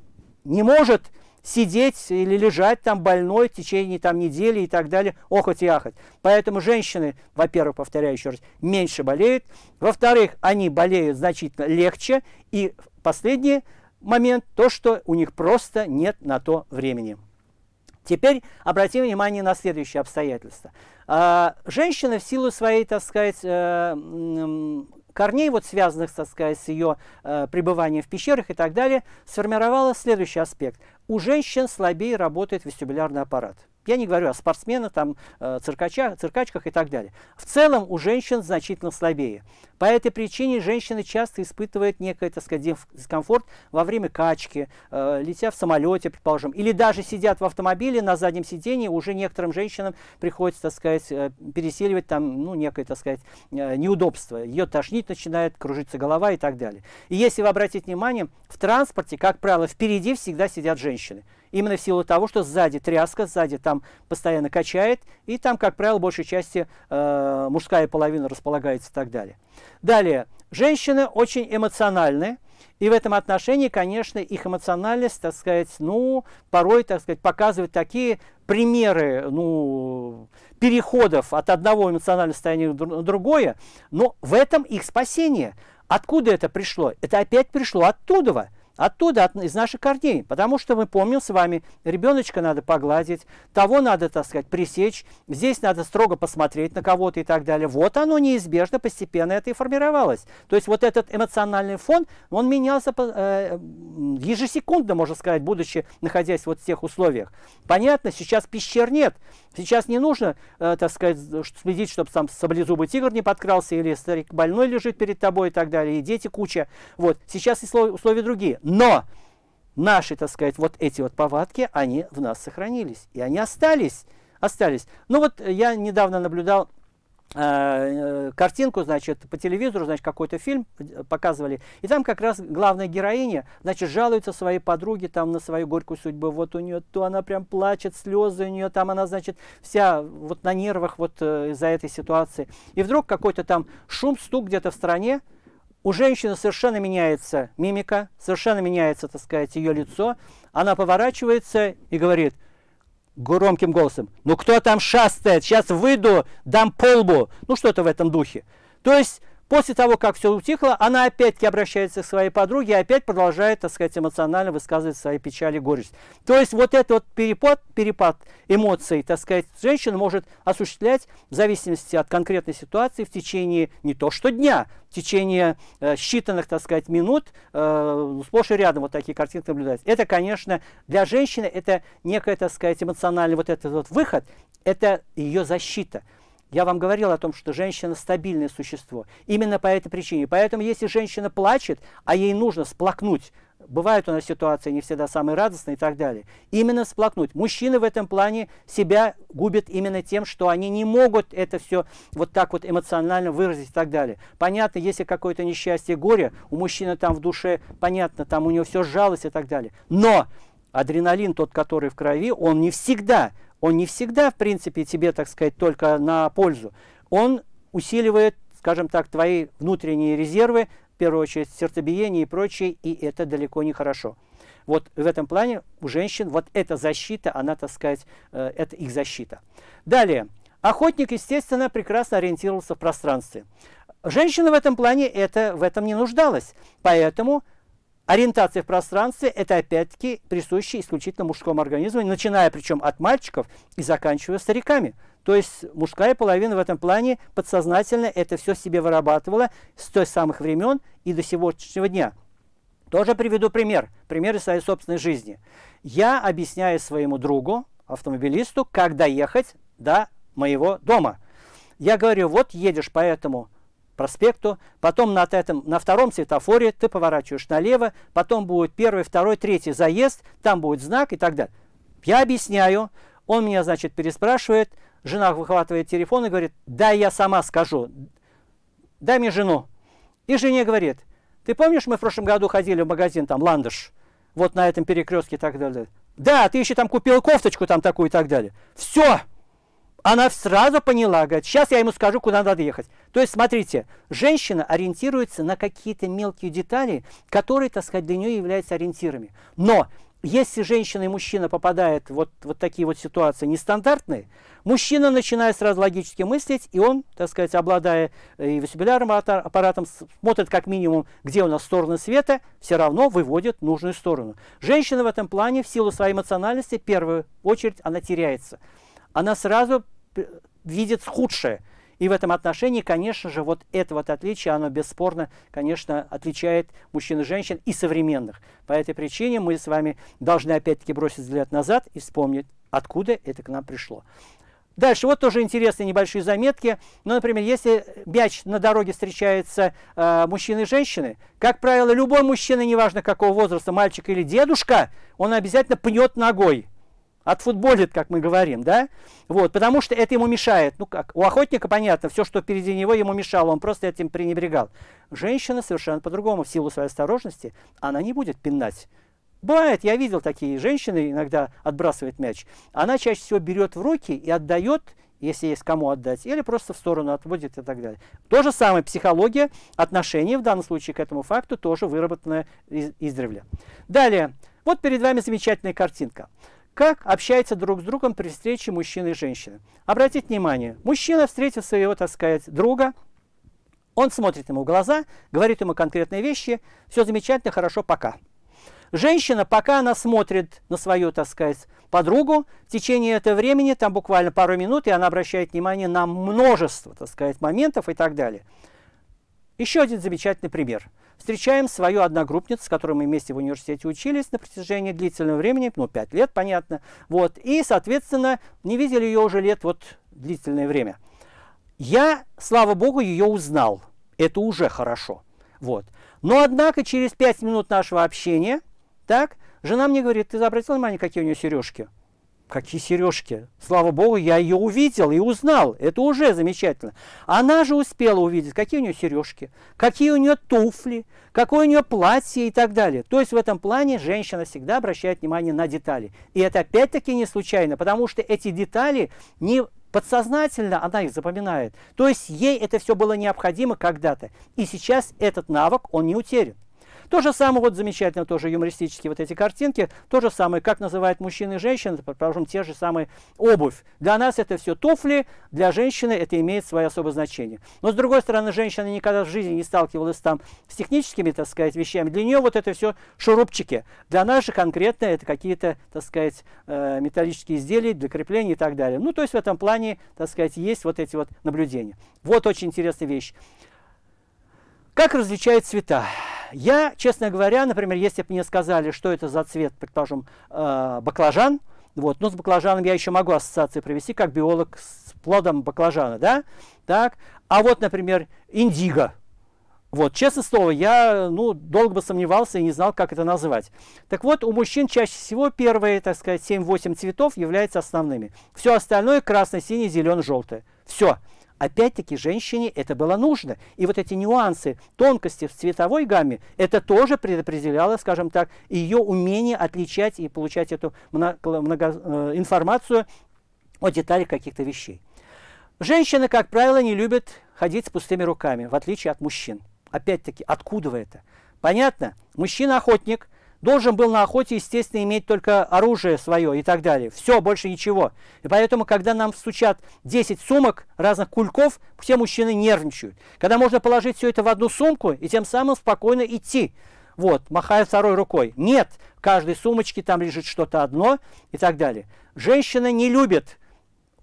не может сидеть или лежать там больной в течение там недели и так далее, охоть и ахоть. Поэтому женщины, во-первых, повторяю еще раз, меньше болеют, во-вторых, они болеют значительно легче, и последний момент – то, что у них просто нет на то времени. Теперь обратим внимание на следующее обстоятельство. А, женщина в силу своей, так сказать, э, корней, вот связанных, так сказать, с ее э, пребыванием в пещерах и так далее, сформировала следующий аспект. У женщин слабее работает вестибулярный аппарат. Я не говорю о спортсменах, там, э, циркачах, циркачках и так далее. В целом у женщин значительно слабее. По этой причине женщины часто испытывают некий, так сказать, дискомфорт во время качки, э, летя в самолете, предположим, или даже сидят в автомобиле на заднем сидении, уже некоторым женщинам приходится, так сказать, э, пересиливать там, ну, некое, так сказать, э, неудобство. Ее тошнить начинает, кружится голова и так далее. И если вы обратите внимание, в транспорте, как правило, впереди всегда сидят женщины. Именно в силу того, что сзади тряска, сзади там постоянно качает, и там, как правило, в большей части э, мужская половина располагается и так далее. Далее, женщины очень эмоциональны, и в этом отношении, конечно, их эмоциональность, так сказать, ну, порой, так сказать, показывает такие примеры, ну, переходов от одного эмоционального состояния на другое, но в этом их спасение. Откуда это пришло? Это опять пришло оттуда. Оттуда, от, из наших корней. Потому что мы помним с вами, ребеночка надо погладить, того надо, так сказать, пресечь, здесь надо строго посмотреть на кого-то и так далее. Вот оно неизбежно, постепенно это и формировалось. То есть вот этот эмоциональный фон, он менялся э, ежесекундно, можно сказать, будучи, находясь вот в тех условиях. Понятно, сейчас пещер нет, Сейчас не нужно, э, так сказать, следить, чтобы там саблезубый тигр не подкрался, или старик больной лежит перед тобой и так далее, и дети куча. Вот. Сейчас условия, условия другие. Но наши, так сказать, вот эти вот повадки, они в нас сохранились. И они остались. остались. Ну вот э, я недавно наблюдал Э, э, картинку, значит, по телевизору, значит, какой-то фильм показывали, и там как раз главная героиня, значит, жалуется своей подруге там на свою горькую судьбу, вот у нее, то она прям плачет, слезы у нее, там она, значит, вся вот на нервах вот э, из-за этой ситуации. И вдруг какой-то там шум, стук где-то в стране, у женщины совершенно меняется мимика, совершенно меняется, так сказать, ее лицо, она поворачивается и говорит – громким голосом, ну кто там шастает, сейчас выйду, дам полбу, ну что-то в этом духе. То есть После того, как все утихло, она опять-таки обращается к своей подруге и опять продолжает, так сказать, эмоционально высказывать свои печали и горечь. То есть вот этот вот перепад, перепад эмоций, так сказать, женщина может осуществлять в зависимости от конкретной ситуации в течение не то что дня, в течение э, считанных, так сказать, минут э, сплошь и рядом вот такие картинки наблюдать. Это, конечно, для женщины это некая, так сказать, эмоциональный вот этот вот выход, это ее защита – я вам говорил о том, что женщина стабильное существо. Именно по этой причине. Поэтому, если женщина плачет, а ей нужно сплакнуть, бывают у нас ситуации не всегда самые радостные и так далее, именно сплакнуть. Мужчины в этом плане себя губят именно тем, что они не могут это все вот так вот эмоционально выразить и так далее. Понятно, если какое-то несчастье, горе, у мужчины там в душе, понятно, там у него все сжалось и так далее. Но адреналин тот, который в крови, он не всегда он не всегда, в принципе, тебе, так сказать, только на пользу. Он усиливает, скажем так, твои внутренние резервы, в первую очередь сердцебиение и прочее, и это далеко не хорошо. Вот в этом плане у женщин вот эта защита, она, так сказать, э, это их защита. Далее. Охотник, естественно, прекрасно ориентировался в пространстве. Женщина в этом плане это, в этом не нуждалась, поэтому Ориентация в пространстве – это опять-таки присуще исключительно мужскому организму, начиная причем от мальчиков и заканчивая стариками. То есть мужская половина в этом плане подсознательно это все себе вырабатывала с той самых времен и до сегодняшнего дня. Тоже приведу пример, пример из своей собственной жизни. Я объясняю своему другу, автомобилисту, как доехать до моего дома. Я говорю, вот едешь по этому проспекту, потом на, этом, на втором светофоре ты поворачиваешь налево, потом будет первый, второй, третий заезд, там будет знак и так далее. Я объясняю, он меня, значит, переспрашивает, жена выхватывает телефон и говорит, да, я сама скажу, дай мне жену. И жене говорит, ты помнишь, мы в прошлом году ходили в магазин, там, Ландыш, вот на этом перекрестке и так далее. Да, ты еще там купил кофточку там такую и так далее. Все, она сразу поняла, говорит, сейчас я ему скажу, куда надо ехать. То есть, смотрите, женщина ориентируется на какие-то мелкие детали, которые, так сказать, для нее являются ориентирами. Но если женщина и мужчина попадают в вот, вот такие вот ситуации нестандартные, мужчина начинает сразу логически мыслить, и он, так сказать, обладая и э, вестибулярным аппаратом, смотрит как минимум, где у нас стороны света, все равно выводит нужную сторону. Женщина в этом плане, в силу своей эмоциональности, в первую очередь, она теряется. Она сразу видит худшее. И в этом отношении, конечно же, вот это вот отличие, оно бесспорно, конечно, отличает мужчин и женщин и современных. По этой причине мы с вами должны опять-таки бросить взгляд назад и вспомнить, откуда это к нам пришло. Дальше, вот тоже интересные небольшие заметки. Ну, например, если мяч на дороге встречается э, мужчины и женщины, как правило, любой мужчина, неважно какого возраста, мальчик или дедушка, он обязательно пнет ногой отфутболит, как мы говорим, да? Вот, потому что это ему мешает. Ну как, у охотника, понятно, все, что впереди него, ему мешало, он просто этим пренебрегал. Женщина совершенно по-другому, в силу своей осторожности, она не будет пинать. Бывает, я видел такие женщины, иногда отбрасывает мяч. Она чаще всего берет в руки и отдает, если есть кому отдать, или просто в сторону отводит и так далее. То же самое психология, отношение в данном случае к этому факту тоже выработанное из издревле. Далее, вот перед вами замечательная картинка. Как общаются друг с другом при встрече мужчины и женщины? Обратите внимание, мужчина встретил своего, так сказать, друга, он смотрит ему в глаза, говорит ему конкретные вещи, все замечательно, хорошо, пока. Женщина, пока она смотрит на свою, так сказать, подругу, в течение этого времени, там буквально пару минут, и она обращает внимание на множество, так сказать, моментов и так далее. Еще один замечательный пример – встречаем свою одногруппницу, с которой мы вместе в университете учились на протяжении длительного времени, ну, пять лет, понятно. Вот. И, соответственно, не видели ее уже лет вот длительное время. Я, слава богу, ее узнал. Это уже хорошо. Вот. Но, однако, через пять минут нашего общения, так, жена мне говорит, ты обратил внимание, какие у нее сережки? Какие сережки? Слава Богу, я ее увидел и узнал. Это уже замечательно. Она же успела увидеть, какие у нее сережки, какие у нее туфли, какое у нее платье и так далее. То есть в этом плане женщина всегда обращает внимание на детали. И это опять-таки не случайно, потому что эти детали не подсознательно она их запоминает. То есть ей это все было необходимо когда-то. И сейчас этот навык, он не утерян. То же самое, вот замечательно, тоже юмористические вот эти картинки, то же самое, как называют мужчины и женщины, предположим, те же самые обувь. Для нас это все туфли, для женщины это имеет свое особое значение. Но, с другой стороны, женщина никогда в жизни не сталкивалась там с техническими, так сказать, вещами. Для нее вот это все шурупчики. Для нас же конкретно это какие-то, так сказать, э, металлические изделия для крепления и так далее. Ну, то есть в этом плане, так сказать, есть вот эти вот наблюдения. Вот очень интересная вещь. Как различают цвета? Я, честно говоря, например, если бы мне сказали, что это за цвет, предположим, э, баклажан, вот, но ну, с баклажаном я еще могу ассоциации провести, как биолог с плодом баклажана, да? Так, а вот, например, индиго, вот, честно слово, я ну, долго бы сомневался и не знал, как это назвать. Так вот, у мужчин чаще всего первые, так сказать, 7-8 цветов являются основными. Все остальное красный, синий, зеленый, желтый. Все. Опять-таки, женщине это было нужно. И вот эти нюансы, тонкости в цветовой гамме, это тоже предопределяло, скажем так, ее умение отличать и получать эту много, много, э, информацию о деталях каких-то вещей. Женщины, как правило, не любят ходить с пустыми руками, в отличие от мужчин. Опять-таки, откуда вы это? Понятно, мужчина-охотник – должен был на охоте, естественно, иметь только оружие свое и так далее. Все, больше ничего. И поэтому, когда нам стучат 10 сумок разных кульков, все мужчины нервничают. Когда можно положить все это в одну сумку и тем самым спокойно идти. Вот, махая второй рукой. Нет, в каждой сумочке там лежит что-то одно и так далее. Женщина не любит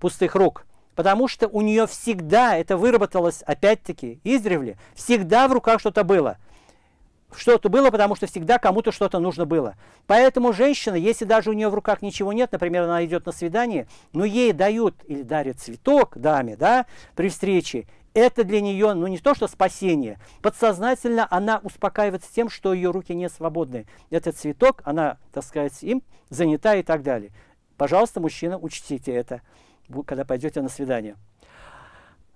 пустых рук, потому что у нее всегда, это выработалось опять-таки издревле, всегда в руках что-то было – что-то было, потому что всегда кому-то что-то нужно было. Поэтому женщина, если даже у нее в руках ничего нет, например, она идет на свидание, но ей дают или дарят цветок даме, да, при встрече, это для нее, ну не то что спасение, подсознательно она успокаивается тем, что ее руки не свободны. Этот цветок, она, так сказать, им занята и так далее. Пожалуйста, мужчина, учтите это, когда пойдете на свидание.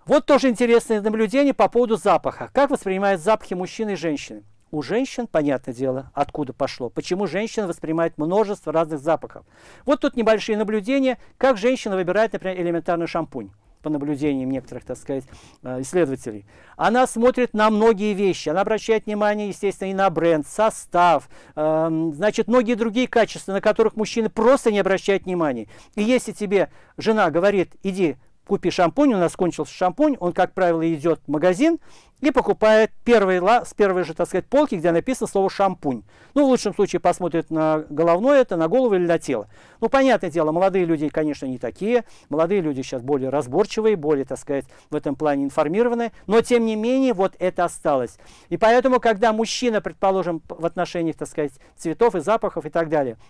Вот тоже интересное наблюдение по поводу запаха. Как воспринимают запахи мужчины и женщины? У женщин, понятное дело, откуда пошло, почему женщина воспринимает множество разных запахов. Вот тут небольшие наблюдения, как женщина выбирает, например, элементарный шампунь по наблюдениям некоторых, так сказать, э, исследователей. Она смотрит на многие вещи, она обращает внимание, естественно, и на бренд, состав, э, значит, многие другие качества, на которых мужчины просто не обращают внимания. И если тебе жена говорит, иди купи шампунь, у нас кончился шампунь, он, как правило, идет в магазин и покупает первые, с первой же, так сказать, полки, где написано слово «шампунь». Ну, в лучшем случае посмотрит на головное это, на голову или на тело. Ну, понятное дело, молодые люди, конечно, не такие. Молодые люди сейчас более разборчивые, более, так сказать, в этом плане информированные, Но, тем не менее, вот это осталось. И поэтому, когда мужчина, предположим, в отношениях, так сказать, цветов и запахов и так далее –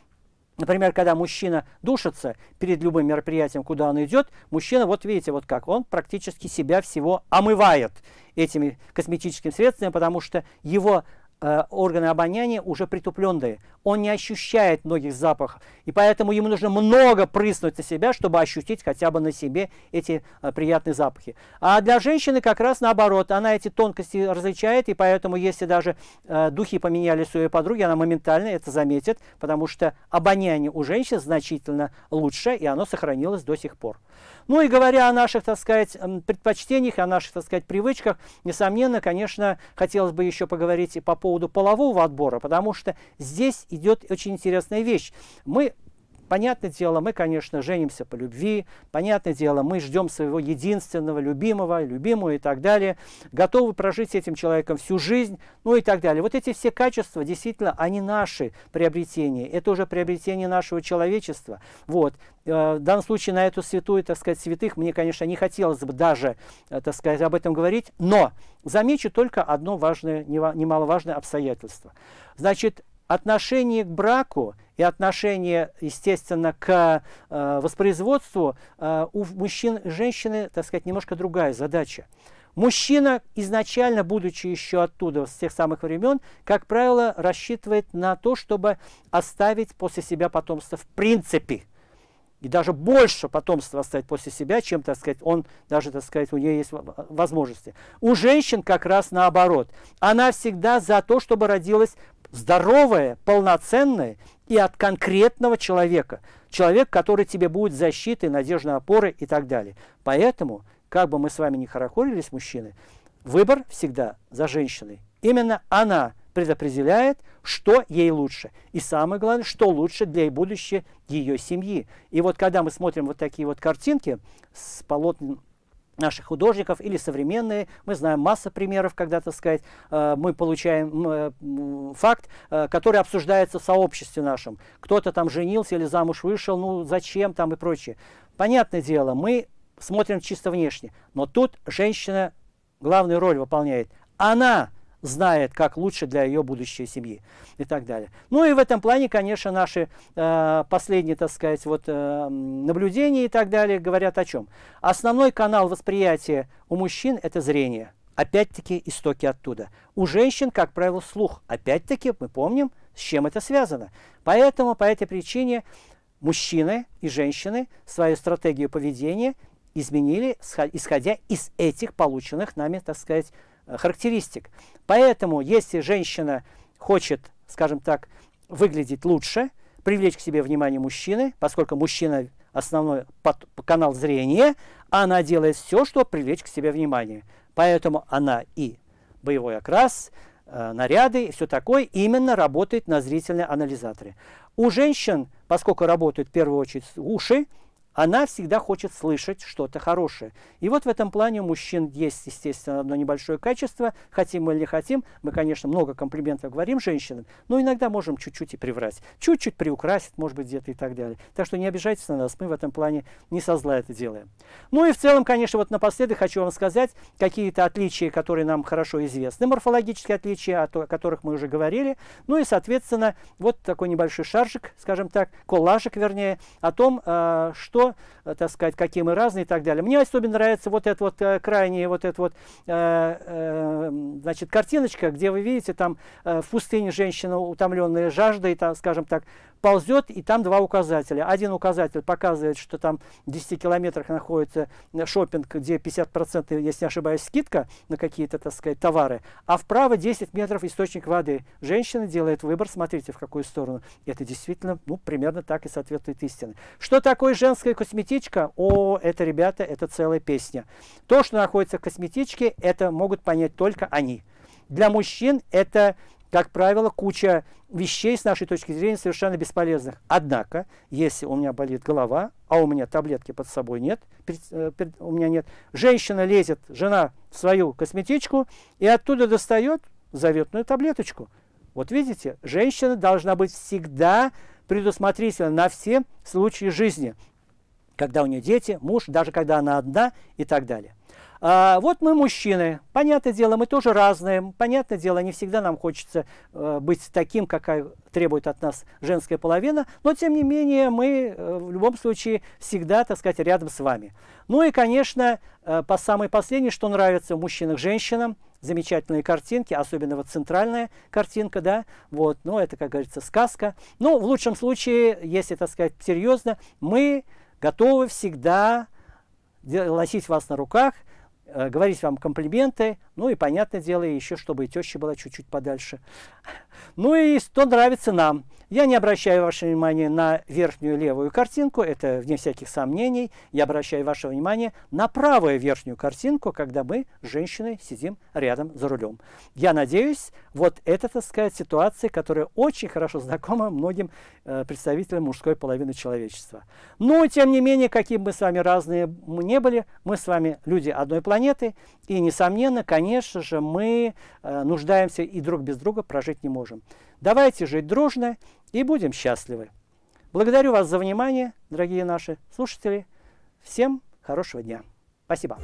Например, когда мужчина душится перед любым мероприятием, куда он идет, мужчина, вот видите, вот как, он практически себя всего омывает этими косметическими средствами, потому что его Э, органы обоняния уже притупленные. Он не ощущает многих запахов. И поэтому ему нужно много прыснуть на себя, чтобы ощутить хотя бы на себе эти э, приятные запахи. А для женщины как раз наоборот. Она эти тонкости различает, и поэтому если даже э, духи поменяли свою подруги, она моментально это заметит, потому что обоняние у женщин значительно лучше, и оно сохранилось до сих пор. Ну и говоря о наших, так сказать, предпочтениях, о наших, так сказать, привычках, несомненно, конечно, хотелось бы еще поговорить и по поводу полового отбора, потому что здесь идет очень интересная вещь. Мы Понятное дело, мы, конечно, женимся по любви, понятное дело, мы ждем своего единственного, любимого, любимую и так далее, готовы прожить с этим человеком всю жизнь, ну и так далее. Вот эти все качества, действительно, они наши приобретения, это уже приобретение нашего человечества. Вот. Э, в данном случае на эту святую, так сказать, святых мне, конечно, не хотелось бы даже, э, так сказать, об этом говорить, но замечу только одно важное, немаловажное обстоятельство. Значит, отношение к браку и отношение, естественно, к э, воспроизводству э, у мужчин и женщины, так сказать, немножко другая задача. Мужчина, изначально, будучи еще оттуда, с тех самых времен, как правило, рассчитывает на то, чтобы оставить после себя потомство в принципе. И даже больше потомства оставить после себя, чем, так сказать, он, даже, так сказать, у нее есть возможности. У женщин как раз наоборот. Она всегда за то, чтобы родилось здоровое, полноценное и от конкретного человека. Человек, который тебе будет защитой, надежной опорой и так далее. Поэтому, как бы мы с вами ни хорохорились, мужчины, выбор всегда за женщиной. Именно она предопределяет, что ей лучше. И самое главное, что лучше для будущей ее семьи. И вот когда мы смотрим вот такие вот картинки с полотен наших художников или современные. Мы знаем масса примеров, когда, так сказать, э, мы получаем э, факт, э, который обсуждается в сообществе нашем. Кто-то там женился или замуж вышел, ну зачем там и прочее. Понятное дело, мы смотрим чисто внешне, но тут женщина главную роль выполняет. Она знает, как лучше для ее будущей семьи и так далее. Ну и в этом плане, конечно, наши э, последние, так сказать, вот, э, наблюдения и так далее говорят о чем. Основной канал восприятия у мужчин – это зрение. Опять-таки истоки оттуда. У женщин, как правило, слух. Опять-таки мы помним, с чем это связано. Поэтому по этой причине мужчины и женщины свою стратегию поведения изменили, исходя из этих полученных нами, так сказать, Э, характеристик. Поэтому, если женщина хочет, скажем так, выглядеть лучше, привлечь к себе внимание мужчины, поскольку мужчина основной под, канал зрения, она делает все, чтобы привлечь к себе внимание. Поэтому она и боевой окрас, э, наряды и все такое именно работает на зрительные анализаторе. У женщин, поскольку работают в первую очередь уши, она всегда хочет слышать что-то хорошее. И вот в этом плане у мужчин есть, естественно, одно небольшое качество, хотим мы или не хотим, мы, конечно, много комплиментов говорим женщинам, но иногда можем чуть-чуть и приврать, чуть-чуть приукрасить, может быть, где-то и так далее. Так что не обижайтесь на нас, мы в этом плане не со зла это делаем. Ну и в целом, конечно, вот напоследок хочу вам сказать какие-то отличия, которые нам хорошо известны, морфологические отличия, о которых мы уже говорили, ну и, соответственно, вот такой небольшой шаржик, скажем так, коллажик, вернее, о том, а, что что, э, так сказать, какие мы разные и так далее. Мне особенно нравится вот эта вот э, крайняя вот эта вот, э, значит, картиночка, где вы видите, там в пустыне женщина, утомленная жаждой, там, скажем так, ползет, и там два указателя. Один указатель показывает, что там в 10 километрах находится шопинг, где 50%, если не ошибаюсь, скидка на какие-то, так сказать, товары, а вправо 10 метров источник воды. Женщина делает выбор, смотрите, в какую сторону. Это действительно, ну, примерно так и соответствует истине. Что такое женская косметичка, о, это, ребята, это целая песня. То, что находится в косметичке, это могут понять только они. Для мужчин это, как правило, куча вещей, с нашей точки зрения, совершенно бесполезных. Однако, если у меня болит голова, а у меня таблетки под собой нет, перед, э, перед, у меня нет, женщина лезет, жена, в свою косметичку и оттуда достает заветную таблеточку. Вот видите, женщина должна быть всегда предусмотрительна на все случаи жизни когда у нее дети, муж, даже когда она одна и так далее. А, вот мы мужчины, понятное дело, мы тоже разные, понятное дело, не всегда нам хочется э, быть таким, какая требует от нас женская половина, но тем не менее мы э, в любом случае всегда, так сказать, рядом с вами. Ну и, конечно, э, по самой последней, что нравится мужчинам женщинам, замечательные картинки, особенно вот центральная картинка, да, вот, ну это, как говорится, сказка. Ну, в лучшем случае, если, так сказать, серьезно, мы готовы всегда носить вас на руках Э, говорить вам комплименты, ну и, понятное дело, еще чтобы и теща была чуть-чуть подальше. Ну и что нравится нам. Я не обращаю ваше внимание на верхнюю левую картинку, это вне всяких сомнений. Я обращаю ваше внимание на правую верхнюю картинку, когда мы, женщины, сидим рядом за рулем. Я надеюсь, вот это, так сказать, ситуация, которая очень хорошо знакома многим э, представителям мужской половины человечества. Но, ну, тем не менее, какие бы мы с вами разные не были, мы с вами люди одной планеты, планеты. И, несомненно, конечно же, мы э, нуждаемся и друг без друга прожить не можем. Давайте жить дружно и будем счастливы. Благодарю вас за внимание, дорогие наши слушатели. Всем хорошего дня. Спасибо.